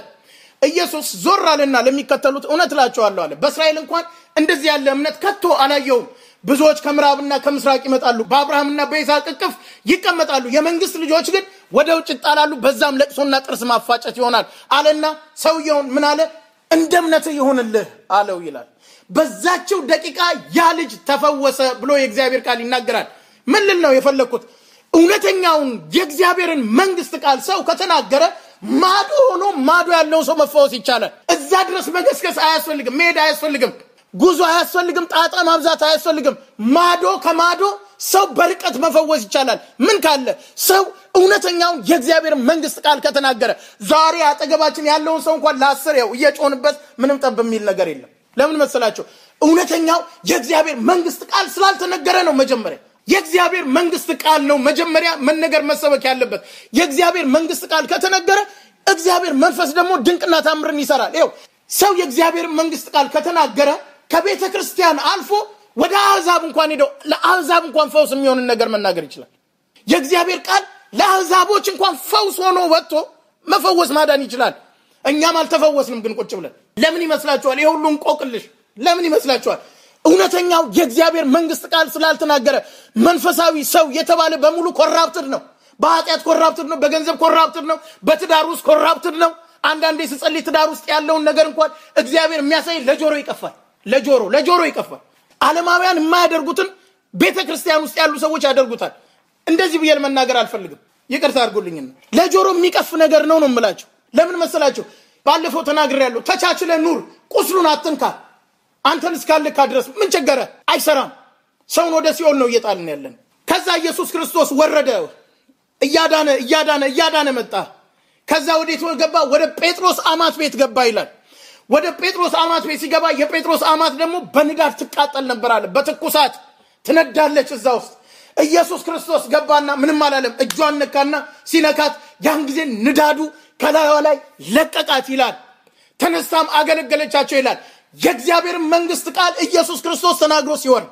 ኢየሱስ። ዞር አለና ለሚከተሉት እውነት እላቸዋለሁ አለ፣ በእስራኤል እንኳን እንደዚህ ያለ እምነት ከቶ አላየውም። ብዙዎች ከምዕራብና ከምስራቅ ይመጣሉ፣ በአብርሃምና በይስሐቅ እቅፍ ይቀመጣሉ። የመንግስት ልጆች ግን ወደ ውጭ ይጣላሉ፣ በዛም ለቅሶና ጥርስ ማፋጨት ይሆናል አለና ሰውየውን ምን አለ? እንደ እምነትህ ይሁንልህ አለው ይላል። በዛችው ደቂቃ ያ ልጅ ተፈወሰ ብሎ የእግዚአብሔር ቃል ይናገራል። ምን ልል ነው የፈለግኩት? እውነተኛውን የእግዚአብሔርን መንግስት ቃል ሰው ከተናገረ ማዶ ሆኖ ማዶ ያለውን ሰው መፈወስ ይቻላል። እዛ ድረስ መገስገስ አያስፈልግም፣ መሄድ አያስፈልግም፣ ጉዞ አያስፈልግም፣ ጣጣ ማብዛት አያስፈልግም። ማዶ ከማዶ ሰው በርቀት መፈወስ ይቻላል። ምን ካለ ሰው እውነተኛውን የእግዚአብሔር መንግስት ቃል ከተናገረ። ዛሬ አጠገባችን ያለውን ሰው እንኳን ለአስር ያው እየጮንበት ምንም ጠብ የሚል ነገር የለም። ለምን መሰላቸው? እውነተኛው የእግዚአብሔር መንግስት ቃል ስላልተነገረ ነው መጀመሪያ የእግዚአብሔር መንግስት ቃል ነው መጀመሪያ መነገር መሰበክ ያለበት። የእግዚአብሔር መንግስት ቃል ከተነገረ እግዚአብሔር መንፈስ ደግሞ ድንቅና ታምርን ይሰራል። ይኸው ሰው የእግዚአብሔር መንግስት ቃል ከተናገረ ከቤተ ክርስቲያን አልፎ ወደ አህዛብ እንኳን ሄደው ለአህዛብ እንኳን ፈውስ የሚሆንን ነገር መናገር ይችላል። የእግዚአብሔር ቃል ለአህዛቦች እንኳን ፈውስ ሆኖ ወጥቶ መፈወስ ማዳን ይችላል። እኛም አልተፈወስንም። ግን ቁጭ ብለን ለምን ይመስላችኋል? ይሄ ሁሉ እንቆቅልሽ ለምን ይመስላችኋል? እውነተኛው የእግዚአብሔር መንግስት ቃል ስላልተናገረ መንፈሳዊ ሰው የተባለ በሙሉ ኮራፕትድ ነው። በኃጢአት ኮራፕትድ ነው። በገንዘብ ኮራፕትድ ነው። በትዳር ውስጥ ኮራፕትድ ነው። አንዳንዴ ስጸልይ ትዳር ውስጥ ያለውን ነገር እንኳን እግዚአብሔር የሚያሳይ ለጆሮ ይቀፋል። ለጆሮ ለጆሮ ይቀፋል። ዓለማውያን የማያደርጉትን ቤተ ክርስቲያን ውስጥ ያሉ ሰዎች ያደርጉታል። እንደዚህ ብዬ ለመናገር አልፈልግም፣ ይቅርታ አድርጎልኝና ለጆሮ የሚቀፍ ነገር ነው ነው የምላቸው። ለምን መሰላቸው? ባለፈው ተናግሬያለሁ። ተቻችለ ኑር፣ ቁስሉን አትንካ። አንተን እስካልካ ድረስ ምን ቸገረ? አይሰራም። ሰውን ወደ ሲኦል ነው እየጣልን ያለን። ከዛ ኢየሱስ ክርስቶስ ወረደ፣ እያዳነ እያዳነ እያዳነ መጣ። ከዛ ወዴት ገባ? ወደ ጴጥሮስ አማት ቤት ገባ ይላል። ወደ ጴጥሮስ አማት ቤት ሲገባ የጴጥሮስ አማት ደግሞ በንዳድ ትቃጠል ነበር አለ። በትኩሳት ትነዳለች እዛ ውስጥ። ኢየሱስ ክርስቶስ ገባና ምንም አላለም። እጇን ነካና ሲነካት ያን ጊዜ ንዳዱ ከላዩ ላይ ለቀቃት ይላል። ተነስታም አገለገለቻቸው ይላል። የእግዚአብሔር መንግስት ቃል ኢየሱስ ክርስቶስ ተናግሮ ሲወርድ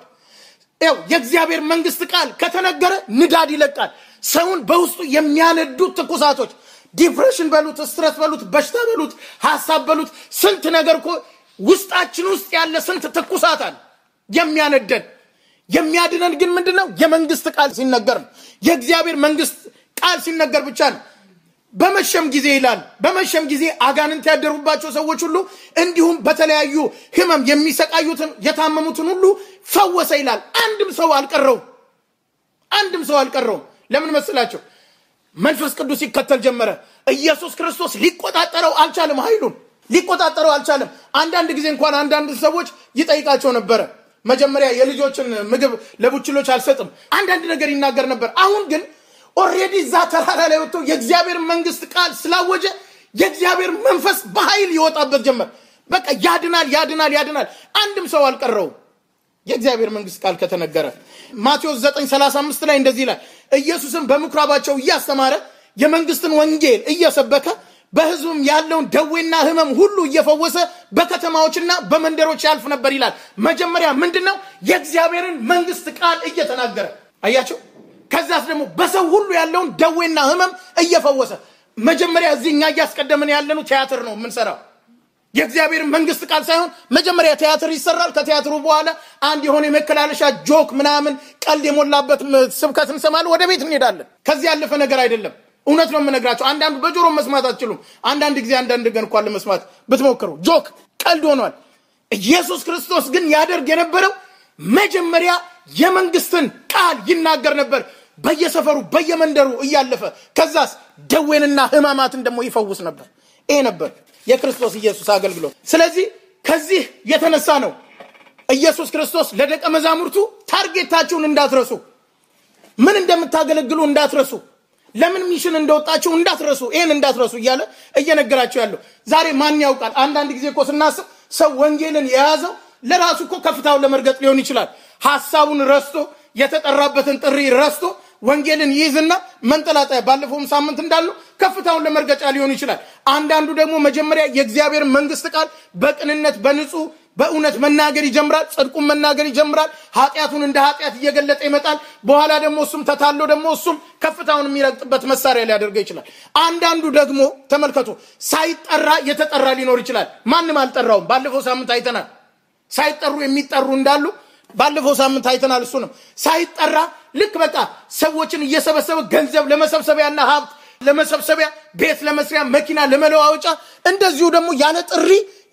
ው የእግዚአብሔር መንግስት ቃል ከተነገረ ንዳድ ይለቃል። ሰውን በውስጡ የሚያነዱ ትኩሳቶች፣ ዲፕሬሽን በሉት፣ ስትረስ በሉት፣ በሽታ በሉት፣ ሀሳብ በሉት፣ ስንት ነገር እኮ ውስጣችን ውስጥ ያለ ስንት ትኩሳታል የሚያነደን የሚያድነን ግን ምንድን ነው? የመንግስት ቃል ሲነገር ነው። የእግዚአብሔር መንግስት ቃል ሲነገር ብቻ ነው። በመሸም ጊዜ ይላል። በመሸም ጊዜ አጋንንት ያደሩባቸው ሰዎች ሁሉ እንዲሁም በተለያዩ ህመም የሚሰቃዩትን የታመሙትን ሁሉ ፈወሰ ይላል። አንድም ሰው አልቀረው፣ አንድም ሰው አልቀረውም። ለምን መስላቸው? መንፈስ ቅዱስ ይከተል ጀመረ። ኢየሱስ ክርስቶስ ሊቆጣጠረው አልቻለም፣ ኃይሉን ሊቆጣጠረው አልቻለም። አንዳንድ ጊዜ እንኳን አንዳንድ ሰዎች ይጠይቃቸው ነበረ። መጀመሪያ የልጆችን ምግብ ለቡችሎች አልሰጥም፣ አንዳንድ ነገር ይናገር ነበር። አሁን ግን ኦሬዲ እዛ ተራራ ላይ ወጥቶ የእግዚአብሔር መንግስት ቃል ስላወጀ የእግዚአብሔር መንፈስ በኃይል ይወጣበት ጀመር። በቃ ያድናል፣ ያድናል፣ ያድናል። አንድም ሰው አልቀረው የእግዚአብሔር መንግስት ቃል ከተነገረ ማቴዎስ 9:35 ላይ እንደዚህ ይላል። ኢየሱስን በምኩራባቸው እያስተማረ የመንግስትን ወንጌል እየሰበከ በህዝብም ያለውን ደዌና ህመም ሁሉ እየፈወሰ በከተማዎችና በመንደሮች ያልፍ ነበር ይላል። መጀመሪያ ምንድን ነው? የእግዚአብሔርን መንግስት ቃል እየተናገረ አያቸው። ከዛስ ደግሞ በሰው ሁሉ ያለውን ደዌና ህመም እየፈወሰ መጀመሪያ እዚህ እኛ እያስቀደምን ያለነው ቲያትር ነው የምንሰራው። የእግዚአብሔር መንግስት ቃል ሳይሆን መጀመሪያ ቲያትር ይሰራል። ከቲያትሩ በኋላ አንድ የሆነ የመከላለሻ ጆክ ምናምን ቀልድ የሞላበት ስብከት እንሰማለን፣ ወደ ቤት እንሄዳለን። ከዚህ ያለፈ ነገር አይደለም። እውነት ነው የምነግራቸው። አንዳንዱ በጆሮ መስማት አትችሉም። አንዳንድ ጊዜ አንዳንድ ገን እንኳን ለመስማት ብትሞክሩ ጆክ ቀልድ ሆኗል። ኢየሱስ ክርስቶስ ግን ያደርግ የነበረው መጀመሪያ የመንግስትን ቃል ይናገር ነበር። በየሰፈሩ በየመንደሩ እያለፈ ከዛስ ደዌንና ህማማትን ደግሞ ይፈውስ ነበር። ይሄ ነበር የክርስቶስ ኢየሱስ አገልግሎት። ስለዚህ ከዚህ የተነሳ ነው ኢየሱስ ክርስቶስ ለደቀ መዛሙርቱ ታርጌታችሁን እንዳትረሱ፣ ምን እንደምታገለግሉ እንዳትረሱ፣ ለምን ሚሽን እንደወጣችሁ እንዳትረሱ፣ ይህን እንዳትረሱ እያለ እየነገራቸው ያለው ዛሬ ማን ያውቃል። አንዳንድ ጊዜ እኮ ስናስብ ሰው ወንጌልን የያዘው ለራሱ እኮ ከፍታውን ለመርገጥ ሊሆን ይችላል። ሀሳቡን ረስቶ የተጠራበትን ጥሪ ረስቶ ወንጌልን ይይዝና መንጠላጠያ ባለፈውም ሳምንት እንዳሉ ከፍታውን ለመርገጫ ሊሆን ይችላል። አንዳንዱ ደግሞ መጀመሪያ የእግዚአብሔር መንግስት ቃል በቅንነት በንጹህ በእውነት መናገር ይጀምራል። ጽድቁን መናገር ይጀምራል። ኃጢአቱን እንደ ኃጢአት እየገለጠ ይመጣል። በኋላ ደግሞ እሱም ተታሎ ደግሞ እሱም ከፍታውን የሚረግጥበት መሳሪያ ሊያደርገው ይችላል። አንዳንዱ ደግሞ ተመልከቱ፣ ሳይጠራ የተጠራ ሊኖር ይችላል። ማንም አልጠራውም። ባለፈው ሳምንት አይተናል። ሳይጠሩ የሚጠሩ እንዳሉ ባለፈው ሳምንት አይተናል። እሱንም ሳይጠራ ልክ በቃ ሰዎችን እየሰበሰበ ገንዘብ ለመሰብሰቢያና ሀብት ለመሰብሰቢያ ቤት ለመስሪያ መኪና ለመለዋወጫ እንደዚሁ ደግሞ ያለ ጥሪ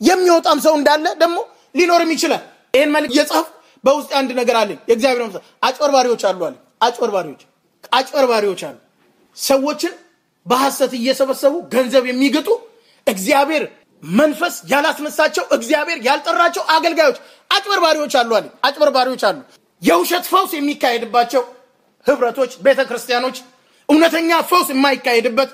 የሚወጣም ሰው እንዳለ ደግሞ ሊኖርም ይችላል። ይህን መልክ እየጻፍ በውስጥ አንድ ነገር አለኝ። የእግዚአብሔር አጭበርባሪዎች አሉ አለ። አጭበርባሪዎች አጭበርባሪዎች አሉ። ሰዎችን በሐሰት እየሰበሰቡ ገንዘብ የሚግጡ እግዚአብሔር መንፈስ ያላስነሳቸው እግዚአብሔር ያልጠራቸው አገልጋዮች አጭበርባሪዎች አሉ አለ። አጭበርባሪዎች አሉ። የውሸት ፈውስ የሚካሄድባቸው ህብረቶች፣ ቤተ ክርስቲያኖች እውነተኛ ፈውስ የማይካሄድበት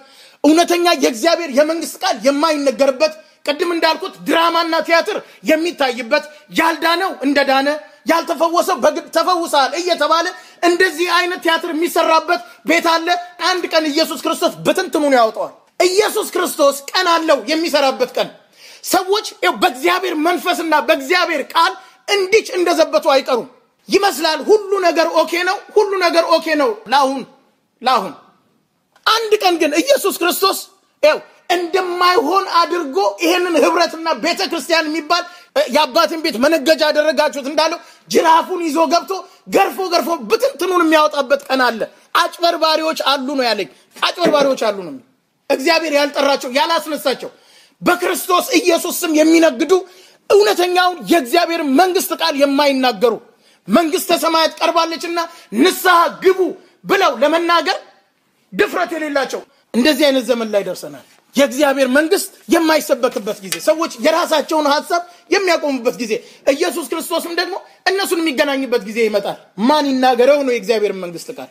እውነተኛ የእግዚአብሔር የመንግስት ቃል የማይነገርበት ቅድም እንዳልኩት ድራማና ቲያትር የሚታይበት ያልዳነው እንደዳነ ያልተፈወሰው በግድ ተፈውሰሃል እየተባለ እንደዚህ አይነት ቲያትር የሚሰራበት ቤት አለ። አንድ ቀን ኢየሱስ ክርስቶስ ብትንትኑን ያወጣዋል። ኢየሱስ ክርስቶስ ቀን አለው የሚሰራበት ቀን ሰዎች በእግዚአብሔር መንፈስና በእግዚአብሔር ቃል እንዲች እንደዘበቱ አይቀሩም። ይመስላል ሁሉ ነገር ኦኬ ነው፣ ሁሉ ነገር ኦኬ ነው ለአሁን ለአሁን። አንድ ቀን ግን ኢየሱስ ክርስቶስ ው እንደማይሆን አድርጎ ይሄንን ህብረትና ቤተ ክርስቲያን የሚባል የአባትን ቤት መነገጃ ያደረጋችሁት እንዳለው ጅራፉን ይዞ ገብቶ ገርፎ ገርፎ ብትንትኑን የሚያወጣበት ቀን አለ። አጭበርባሪዎች አሉ ነው ያለኝ። አጭበርባሪዎች አሉ ነው እግዚአብሔር ያልጠራቸው ያላስነሳቸው በክርስቶስ ኢየሱስ ስም የሚነግዱ እውነተኛውን የእግዚአብሔር መንግስት ቃል የማይናገሩ መንግስተ ሰማያት ቀርባለችና ንስሐ ግቡ ብለው ለመናገር ድፍረት የሌላቸው እንደዚህ አይነት ዘመን ላይ ደርሰናል። የእግዚአብሔር መንግስት የማይሰበክበት ጊዜ፣ ሰዎች የራሳቸውን ሀሳብ የሚያቆሙበት ጊዜ፣ ኢየሱስ ክርስቶስም ደግሞ እነሱን የሚገናኝበት ጊዜ ይመጣል። ማን ይናገረው ነው የእግዚአብሔር መንግስት ቃል?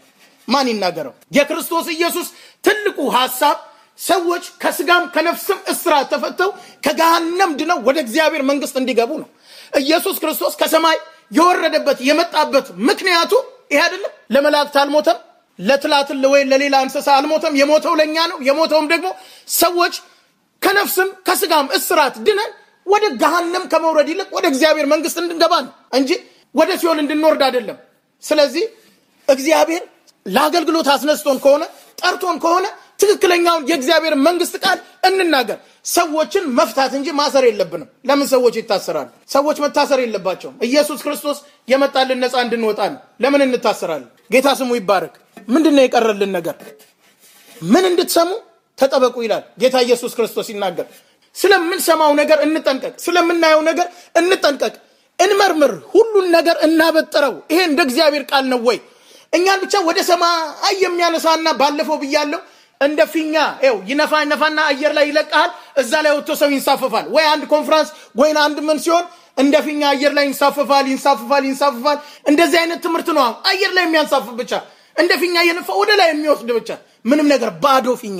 ማን ይናገረው? የክርስቶስ ኢየሱስ ትልቁ ሀሳብ ሰዎች ከስጋም ከነፍስም እስራት ተፈተው ከገሃነም ድነው ወደ እግዚአብሔር መንግስት እንዲገቡ ነው። ኢየሱስ ክርስቶስ ከሰማይ የወረደበት የመጣበት ምክንያቱ ይሄ አይደለም። ለመላእክት አልሞተም፣ ለትላትል ወይ ለሌላ እንስሳ አልሞተም። የሞተው ለእኛ ነው። የሞተውም ደግሞ ሰዎች ከነፍስም ከስጋም እስራት ድነን ወደ ገሃነም ከመውረድ ይልቅ ወደ እግዚአብሔር መንግስት እንድንገባ ነው እንጂ ወደ ሲኦል እንድንወርድ አይደለም። ስለዚህ እግዚአብሔር ለአገልግሎት አስነስቶን ከሆነ ጠርቶን ከሆነ ትክክለኛውን የእግዚአብሔር መንግስት ቃል እንናገር። ሰዎችን መፍታት እንጂ ማሰር የለብንም። ለምን ሰዎች ይታሰራሉ? ሰዎች መታሰር የለባቸውም። ኢየሱስ ክርስቶስ የመጣልን ነፃ እንድንወጣ ነው። ለምን እንታሰራለን? ጌታ ስሙ ይባረክ። ምንድን ነው የቀረልን ነገር? ምን እንድትሰሙ ተጠበቁ ይላል ጌታ ኢየሱስ ክርስቶስ ይናገር። ስለምንሰማው ነገር እንጠንቀቅ፣ ስለምናየው ነገር እንጠንቀቅ፣ እንመርምር፣ ሁሉን ነገር እናበጥረው። ይሄ እንደ እግዚአብሔር ቃል ነው ወይ እኛን ብቻ ወደ ሰማይ የሚያነሳና ባለፈው ብያለው እንደ ፊኛ ው ይነፋ ይነፋና አየር ላይ ይለቀሃል። እዛ ላይ ወጥቶ ሰው ይንሳፈፋል። ወይ አንድ ኮንፈረንስ ወይን አንድ ምን ሲሆን እንደ ፊኛ አየር ላይ ይንሳፈፋል፣ ይንሳፈፋል፣ ይንሳፈፋል። እንደዚህ አይነት ትምህርት ነው አየር ላይ የሚያንሳፍፍ ብቻ እንደ ፊኛ እየነፋ ወደ ላይ የሚወስድ ብቻ ምንም ነገር ባዶ ፊኛ።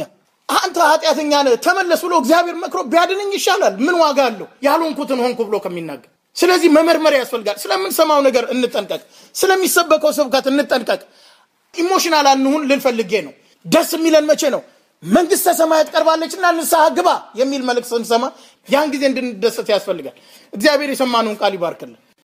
አንተ ኃጢአተኛ ነህ ተመለስ ብሎ እግዚአብሔር መክሮ ቢያድንኝ ይሻላል። ምን ዋጋ አለው? ያልሆንኩትን ሆንኩ ብሎ ከሚናገር ስለዚህ መመርመር ያስፈልጋል። ስለምንሰማው ነገር እንጠንቀቅ፣ ስለሚሰበከው ስብከት እንጠንቀቅ። ኢሞሽናል አንሁን ልንፈልጌ ነው ደስ የሚለን መቼ ነው? መንግስተ ሰማያት ቀርባለችና ንስሐ ግባ የሚል መልእክት ስንሰማ ያን ጊዜ እንድንደሰት ያስፈልጋል። እግዚአብሔር የሰማነውን ቃል ይባርክልን።